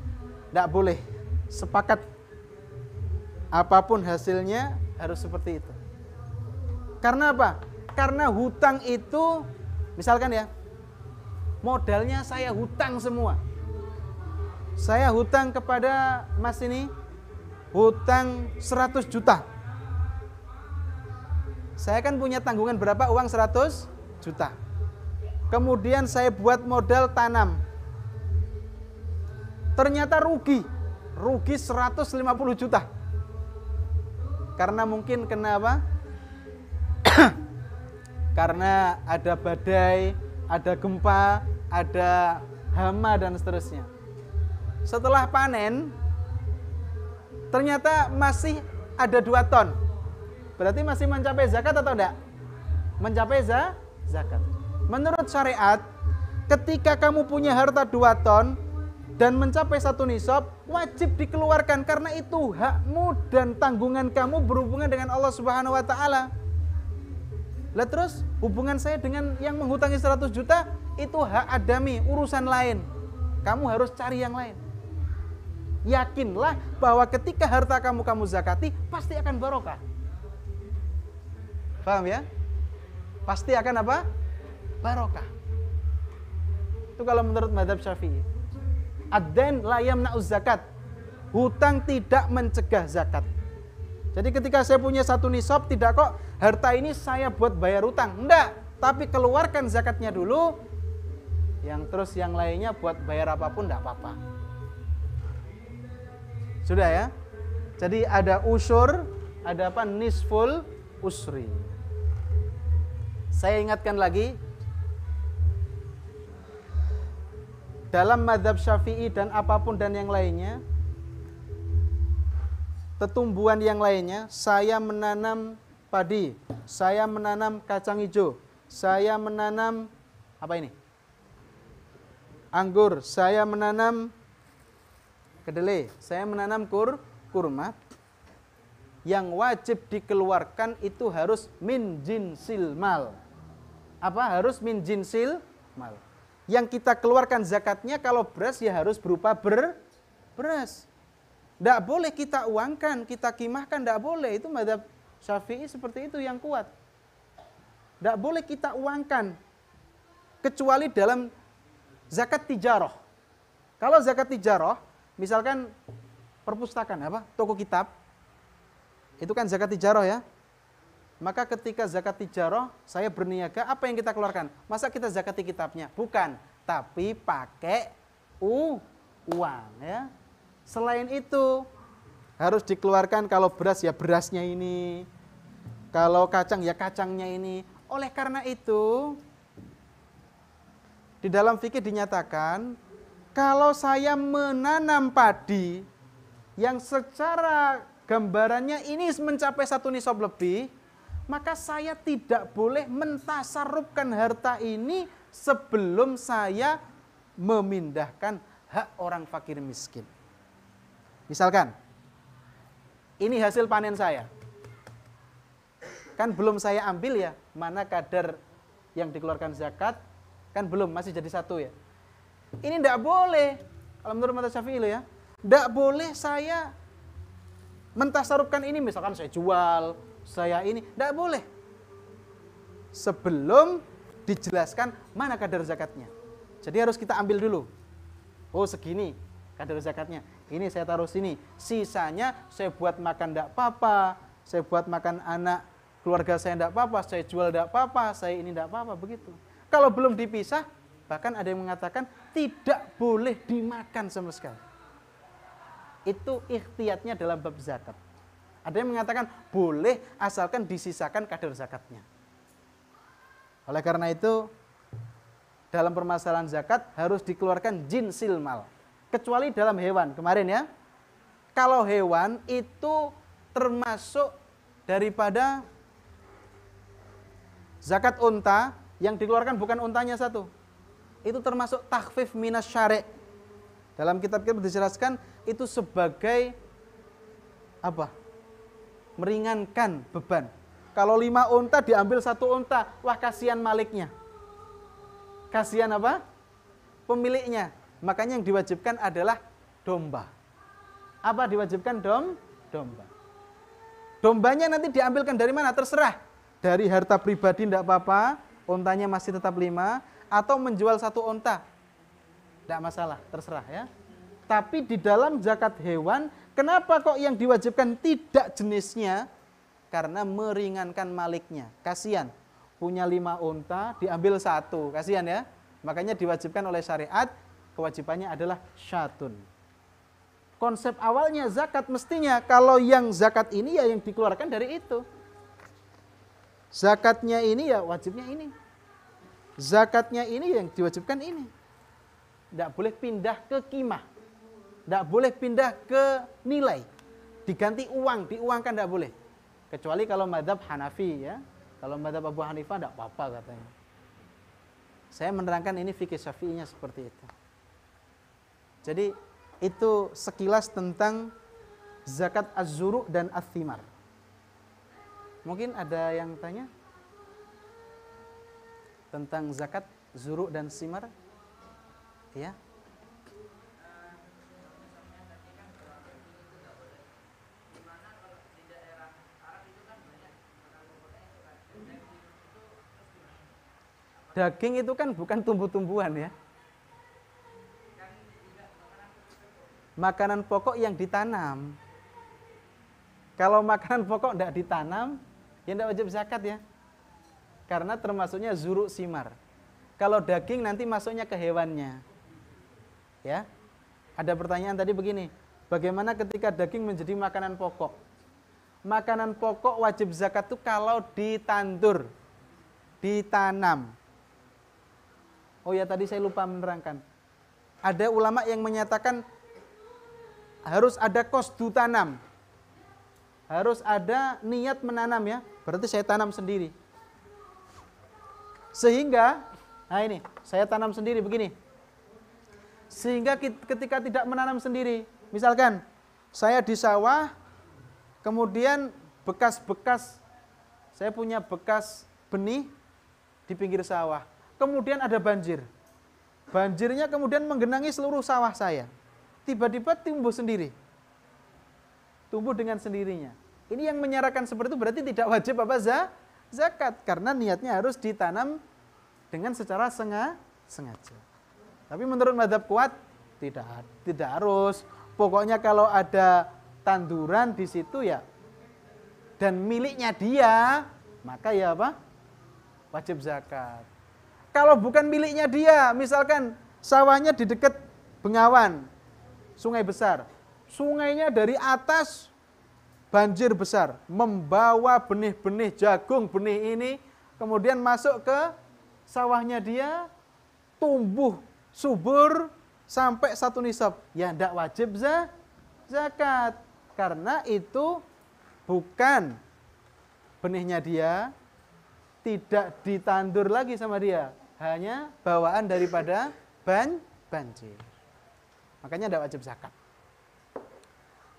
tidak boleh. Sepakat apapun hasilnya harus seperti itu. Karena apa? Karena hutang itu misalkan ya modalnya saya hutang semua. Saya hutang kepada Mas ini hutang 100 juta. Saya kan punya tanggungan berapa uang 100 juta. Kemudian saya buat modal tanam. Ternyata rugi. Rugi 150 juta. Karena mungkin kenapa? karena ada badai, ada gempa, ada hama dan seterusnya. Setelah panen ternyata masih ada dua ton. Berarti masih mencapai zakat atau tidak? Mencapai za zakat. Menurut syariat, ketika kamu punya harta dua ton dan mencapai satu nisab, wajib dikeluarkan karena itu hakmu dan tanggungan kamu berhubungan dengan Allah Subhanahu wa taala. Lah terus hubungan saya dengan yang menghutangi 100 juta itu hak adami, urusan lain. Kamu harus cari yang lain. Yakinlah bahwa ketika harta kamu kamu zakati pasti akan barokah. Paham ya? Pasti akan apa? Barokah. Itu kalau menurut madhab syafi'i. Adain layam na'uz zakat. Hutang tidak mencegah zakat. Jadi ketika saya punya satu nisab tidak kok harta ini saya buat bayar utang. Enggak, tapi keluarkan zakatnya dulu. Yang terus yang lainnya buat bayar apapun enggak apa-apa. Sudah ya? Jadi ada usur, ada apa? Nisful usri. Saya ingatkan lagi, dalam madhab syafi'i dan apapun dan yang lainnya, tetumbuhan yang lainnya, saya menanam padi, saya menanam kacang hijau, saya menanam apa ini? Anggur, saya menanam kedelai, saya menanam kur, kurma. Yang wajib dikeluarkan itu harus min jinsil mal. Apa harus min jinsil mal? Yang kita keluarkan zakatnya kalau beras ya harus berupa ber beras. Tidak boleh kita uangkan, kita kimahkan, tidak boleh. Itu madhab Syafi'i seperti itu yang kuat. Tidak boleh kita uangkan kecuali dalam zakat tijaroh. Kalau zakat tijaroh, misalkan perpustakaan apa toko kitab, itu kan zakat tijaroh ya. Maka ketika zakat tijaroh, saya berniaga, apa yang kita keluarkan? Masa kita zakat kitabnya? Bukan, tapi pakai u uang ya. Selain itu harus dikeluarkan kalau beras ya berasnya ini, kalau kacang ya kacangnya ini. Oleh karena itu di dalam fikih dinyatakan kalau saya menanam padi yang secara gambarannya ini mencapai satu nisab lebih, maka saya tidak boleh mentasarupkan harta ini sebelum saya memindahkan hak orang fakir miskin. Misalkan, ini hasil panen saya kan belum saya ambil ya mana kadar yang dikeluarkan zakat kan belum masih jadi satu ya ini tidak boleh kalau menurut mata syafi'i lo ya tidak boleh saya mentasarupkan ini misalkan saya jual saya ini tidak boleh sebelum dijelaskan mana kadar zakatnya jadi harus kita ambil dulu oh segini kadar zakatnya ini saya taruh sini sisanya saya buat makan tidak apa-apa saya buat makan anak keluarga saya tidak apa-apa, saya jual tidak apa-apa, saya ini tidak apa-apa, begitu. Kalau belum dipisah, bahkan ada yang mengatakan tidak boleh dimakan sama sekali. Itu ikhtiatnya dalam bab zakat. Ada yang mengatakan boleh asalkan disisakan kadar zakatnya. Oleh karena itu, dalam permasalahan zakat harus dikeluarkan jin silmal, Kecuali dalam hewan, kemarin ya. Kalau hewan itu termasuk daripada Zakat unta yang dikeluarkan bukan untanya satu. Itu termasuk takfif minas syari'. Dalam kitab kita dijelaskan itu sebagai apa? Meringankan beban. Kalau lima unta diambil satu unta, wah kasihan maliknya. Kasihan apa? Pemiliknya. Makanya yang diwajibkan adalah domba. Apa diwajibkan dom? Domba. Dombanya nanti diambilkan dari mana? Terserah dari harta pribadi tidak apa-apa, ontanya masih tetap lima, atau menjual satu onta, tidak masalah, terserah ya. Tapi di dalam zakat hewan, kenapa kok yang diwajibkan tidak jenisnya? Karena meringankan maliknya, kasihan. Punya lima onta, diambil satu, kasihan ya. Makanya diwajibkan oleh syariat, kewajibannya adalah syatun. Konsep awalnya zakat mestinya kalau yang zakat ini ya yang dikeluarkan dari itu. Zakatnya ini ya wajibnya ini. Zakatnya ini yang diwajibkan ini. Tidak boleh pindah ke kimah. Tidak boleh pindah ke nilai. Diganti uang, diuangkan tidak boleh. Kecuali kalau madhab Hanafi ya. Kalau madhab Abu Hanifah tidak apa-apa katanya. Saya menerangkan ini fikih syafi'inya seperti itu. Jadi itu sekilas tentang zakat az-zuru' dan az-thimar. Mungkin ada yang tanya tentang zakat, zuruk dan simar? Ya. Daging itu kan bukan tumbuh-tumbuhan ya. Makanan pokok yang ditanam. Kalau makanan pokok tidak ditanam, ya tidak wajib zakat ya. Karena termasuknya zuruk simar. Kalau daging nanti masuknya ke hewannya. Ya. Ada pertanyaan tadi begini, bagaimana ketika daging menjadi makanan pokok? Makanan pokok wajib zakat itu kalau ditandur, ditanam. Oh ya tadi saya lupa menerangkan. Ada ulama yang menyatakan harus ada du tanam. Harus ada niat menanam ya. Berarti saya tanam sendiri. Sehingga, nah ini, saya tanam sendiri begini. Sehingga ketika tidak menanam sendiri, misalkan saya di sawah, kemudian bekas-bekas, saya punya bekas benih di pinggir sawah. Kemudian ada banjir. Banjirnya kemudian menggenangi seluruh sawah saya. Tiba-tiba tumbuh sendiri. Tumbuh dengan sendirinya. Ini yang menyarankan seperti itu berarti tidak wajib apa za? zakat karena niatnya harus ditanam dengan secara sengaja. sengaja. Tapi menurut madhab kuat tidak tidak harus. Pokoknya kalau ada tanduran di situ ya dan miliknya dia maka ya apa wajib zakat. Kalau bukan miliknya dia, misalkan sawahnya di dekat Bengawan, sungai besar. Sungainya dari atas banjir besar membawa benih-benih jagung benih ini kemudian masuk ke sawahnya dia tumbuh subur sampai satu nisab ya tidak wajib zah, zakat karena itu bukan benihnya dia tidak ditandur lagi sama dia hanya bawaan daripada ban banjir makanya tidak wajib zakat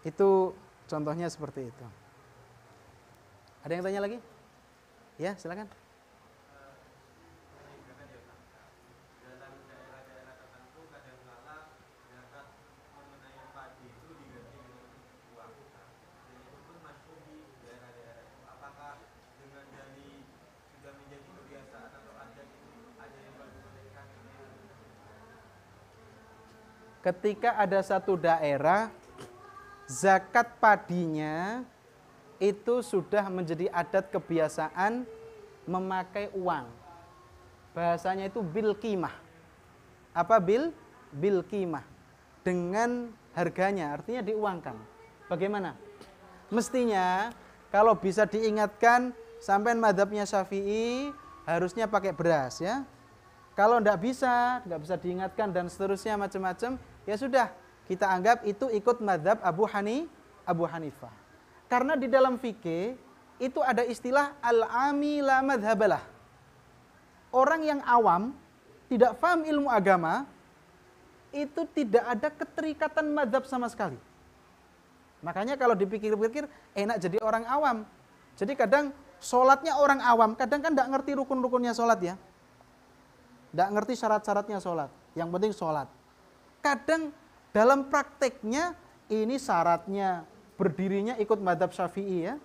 itu Contohnya seperti itu. Ada yang tanya lagi? Ya, silakan. ketika ada satu daerah zakat padinya itu sudah menjadi adat kebiasaan memakai uang. Bahasanya itu bil kimah. Apa bil? Bil kimah. Dengan harganya, artinya diuangkan. Bagaimana? Mestinya kalau bisa diingatkan sampai madhabnya syafi'i harusnya pakai beras ya. Kalau tidak bisa, nggak bisa diingatkan dan seterusnya macam-macam, ya sudah kita anggap itu ikut madhab Abu Hani, Abu Hanifah. Karena di dalam fikih itu ada istilah al-amila madhabalah. Orang yang awam, tidak paham ilmu agama, itu tidak ada keterikatan madhab sama sekali. Makanya kalau dipikir-pikir enak jadi orang awam. Jadi kadang sholatnya orang awam, kadang kan tidak ngerti rukun-rukunnya sholat ya. Tidak ngerti syarat-syaratnya sholat. Yang penting sholat. Kadang dalam prakteknya ini syaratnya berdirinya ikut madhab syafi'i ya.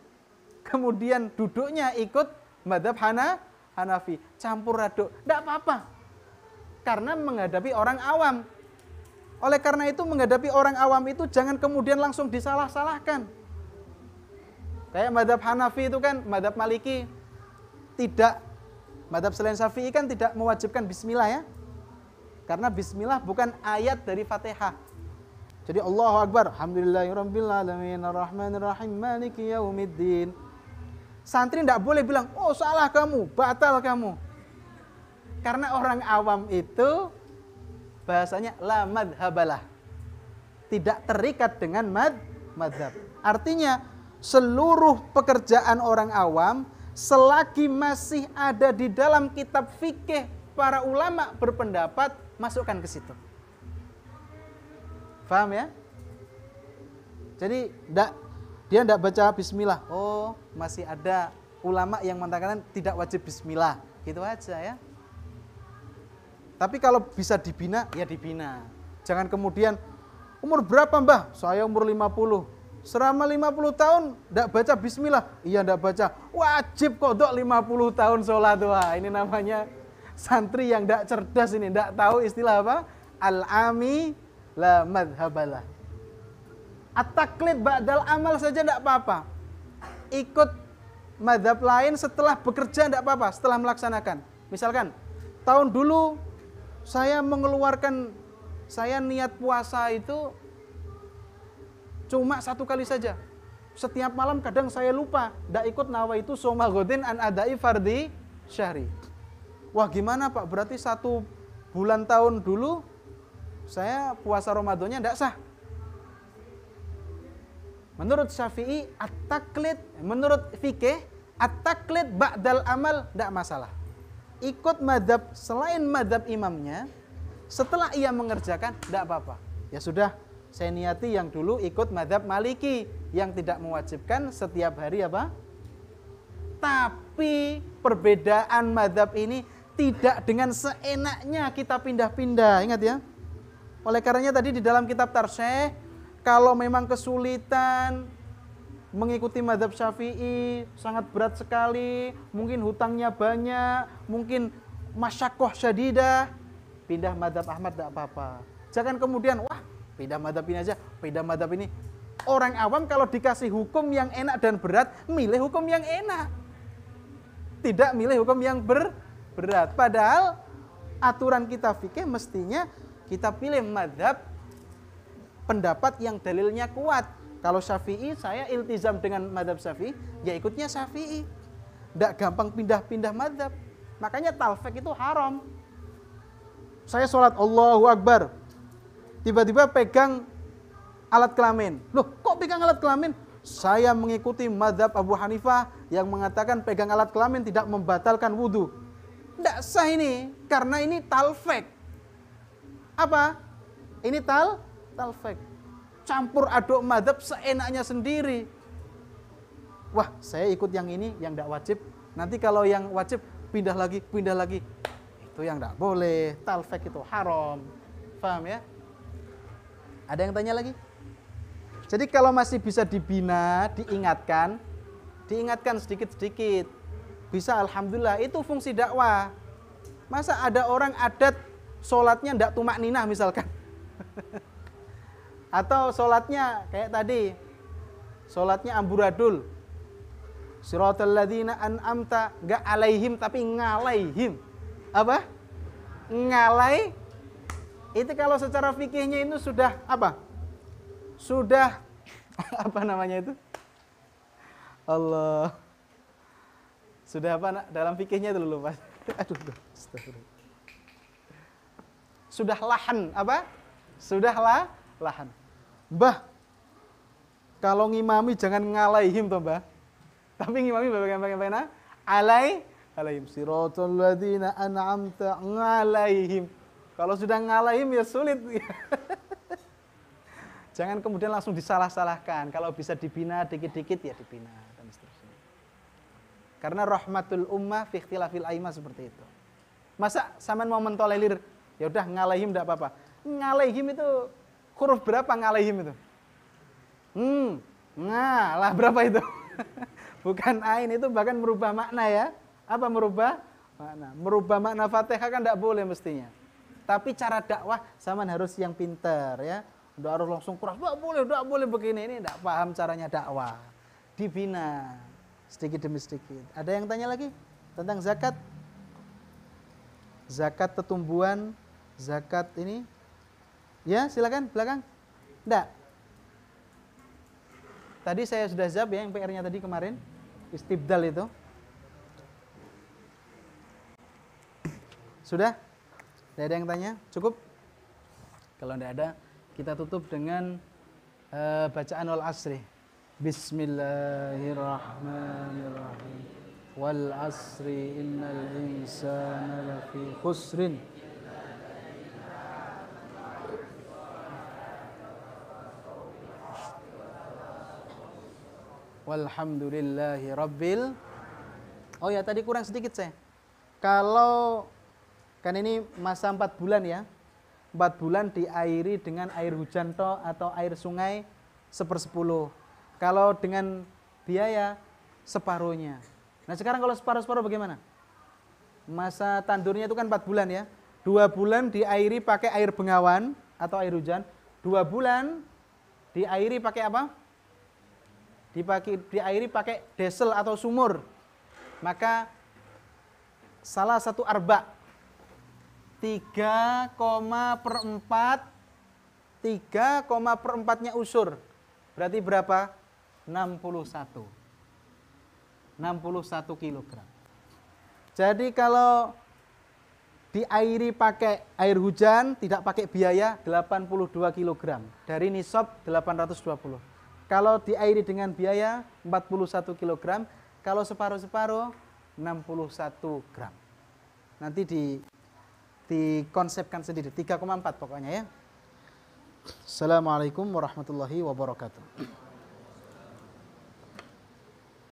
Kemudian duduknya ikut madhab Hana, Hanafi. Campur aduk, tidak apa-apa. Karena menghadapi orang awam. Oleh karena itu menghadapi orang awam itu jangan kemudian langsung disalah-salahkan. Kayak madhab Hanafi itu kan madhab Maliki tidak madhab selain Syafi'i kan tidak mewajibkan Bismillah ya. Karena Bismillah bukan ayat dari Fatihah jadi Allahu Akbar, Alhamdulillahirrahmanirrahim, alamin, arrahmanir maliki yaumiddin. Santri tidak boleh bilang, "Oh, salah kamu, batal kamu." Karena orang awam itu bahasanya la madhabalah. Tidak terikat dengan mad madhab. Artinya seluruh pekerjaan orang awam selagi masih ada di dalam kitab fikih para ulama berpendapat masukkan ke situ. Paham ya? Jadi enggak, dia tidak baca bismillah. Oh, masih ada ulama yang mengatakan tidak wajib bismillah. Gitu aja ya. Tapi kalau bisa dibina, ya dibina. Jangan kemudian umur berapa, Mbah? Saya umur 50. Selama 50 tahun tidak baca bismillah. Iya tidak baca. Wajib kok dok 50 tahun sholat Wah, ini namanya santri yang tidak cerdas ini, tidak tahu istilah apa? Al-ami la madhabalah. Ataklid ba'dal amal saja tidak apa-apa. Ikut madhab lain setelah bekerja tidak apa-apa, setelah melaksanakan. Misalkan, tahun dulu saya mengeluarkan, saya niat puasa itu cuma satu kali saja. Setiap malam kadang saya lupa, tidak ikut nawa itu soma godin an adai fardi syahri. Wah gimana Pak, berarti satu bulan tahun dulu saya puasa Ramadannya tidak sah. Menurut Syafi'i, at-taklid, menurut fikih, at-taklid ba'dal amal tidak masalah. Ikut madhab, selain madhab imamnya, setelah ia mengerjakan, tidak apa-apa. Ya sudah, saya niati yang dulu ikut madhab maliki, yang tidak mewajibkan setiap hari apa? Tapi perbedaan madhab ini tidak dengan seenaknya kita pindah-pindah. Ingat ya, oleh karenanya tadi di dalam kitab Tarseh, kalau memang kesulitan mengikuti madhab syafi'i sangat berat sekali, mungkin hutangnya banyak, mungkin masyakoh syadidah, pindah madhab Ahmad tidak apa-apa. Jangan kemudian, wah pindah madhab ini aja, pindah madhab ini. Orang awam kalau dikasih hukum yang enak dan berat, milih hukum yang enak. Tidak milih hukum yang ber berat. Padahal aturan kita fikih mestinya kita pilih madhab pendapat yang dalilnya kuat. Kalau Syafi'i, saya iltizam dengan madhab Syafi'i, ya ikutnya Syafi'i. Tidak gampang pindah-pindah madhab. Makanya talfek itu haram. Saya sholat Allahu Akbar. Tiba-tiba pegang alat kelamin. Loh, kok pegang alat kelamin? Saya mengikuti madhab Abu Hanifah yang mengatakan pegang alat kelamin tidak membatalkan wudhu. Tidak sah ini, karena ini talfek apa? Ini tal talfek. Campur aduk madhab seenaknya sendiri. Wah, saya ikut yang ini, yang tidak wajib. Nanti kalau yang wajib, pindah lagi, pindah lagi. Itu yang tidak boleh. Talfek itu haram. Paham ya? Ada yang tanya lagi? Jadi kalau masih bisa dibina, diingatkan, diingatkan sedikit-sedikit. Bisa alhamdulillah, itu fungsi dakwah. Masa ada orang adat sholatnya tidak tumak ninah misalkan. Atau sholatnya kayak tadi, sholatnya amburadul. al ladina an'amta gak alaihim tapi ngalaihim. Apa? Ngalai itu kalau secara fikihnya itu sudah apa? Sudah apa namanya itu? Allah. Sudah apa nak? dalam fikihnya itu lupa. Aduh, aduh sudah lahan apa? Sudah lah, lahan. Mbah, kalau ngimami jangan ngalaihim toh mbah. Tapi ngimami bagaimana? Alai, alaihim siratul ladina an'amta ngalaihim. Kalau sudah ngalaihim ya sulit. Jangan kemudian langsung disalah-salahkan. Kalau bisa dibina dikit-dikit ya dibina dan seterusnya. Karena rahmatul ummah fi fil aima seperti itu. Masa saman mau mentolelir Ya udah ngalehim tidak apa-apa. ngalehim itu huruf berapa ngalehim itu? Hmm, ngalah berapa itu? Bukan ain itu bahkan merubah makna ya. Apa merubah? Makna. Merubah makna Fatihah kan tidak boleh mestinya. Tapi cara dakwah sama harus yang pinter ya. Udah harus langsung kurang. tidak boleh, tidak boleh begini. Ini tidak paham caranya dakwah. Dibina sedikit demi sedikit. Ada yang tanya lagi tentang zakat? Zakat tetumbuhan zakat ini ya silakan belakang enggak tadi saya sudah jawab ya yang PR-nya tadi kemarin istibdal itu sudah tidak ada yang tanya cukup kalau tidak ada kita tutup dengan uh, bacaan wal asri Bismillahirrahmanirrahim wal asri innal insana lafi khusrin Walhamdulillahi Rabbil Oh ya tadi kurang sedikit saya Kalau Kan ini masa 4 bulan ya 4 bulan diairi dengan air hujan toh atau air sungai sepersepuluh Kalau dengan biaya separuhnya Nah sekarang kalau separuh-separuh bagaimana? Masa tandurnya itu kan 4 bulan ya 2 bulan diairi pakai air bengawan atau air hujan 2 bulan diairi pakai apa? dipakai diairi pakai desel atau sumur maka salah satu arba 3,4 per 4 3, 4 nya usur berarti berapa? 61 61 kg. jadi kalau diairi pakai air hujan, tidak pakai biaya 82 kg dari nisab 820. Kalau diairi dengan biaya 41 kg, kalau separuh-separuh 61 gram. Nanti di dikonsepkan sendiri 3,4 pokoknya ya. Assalamualaikum warahmatullahi wabarakatuh.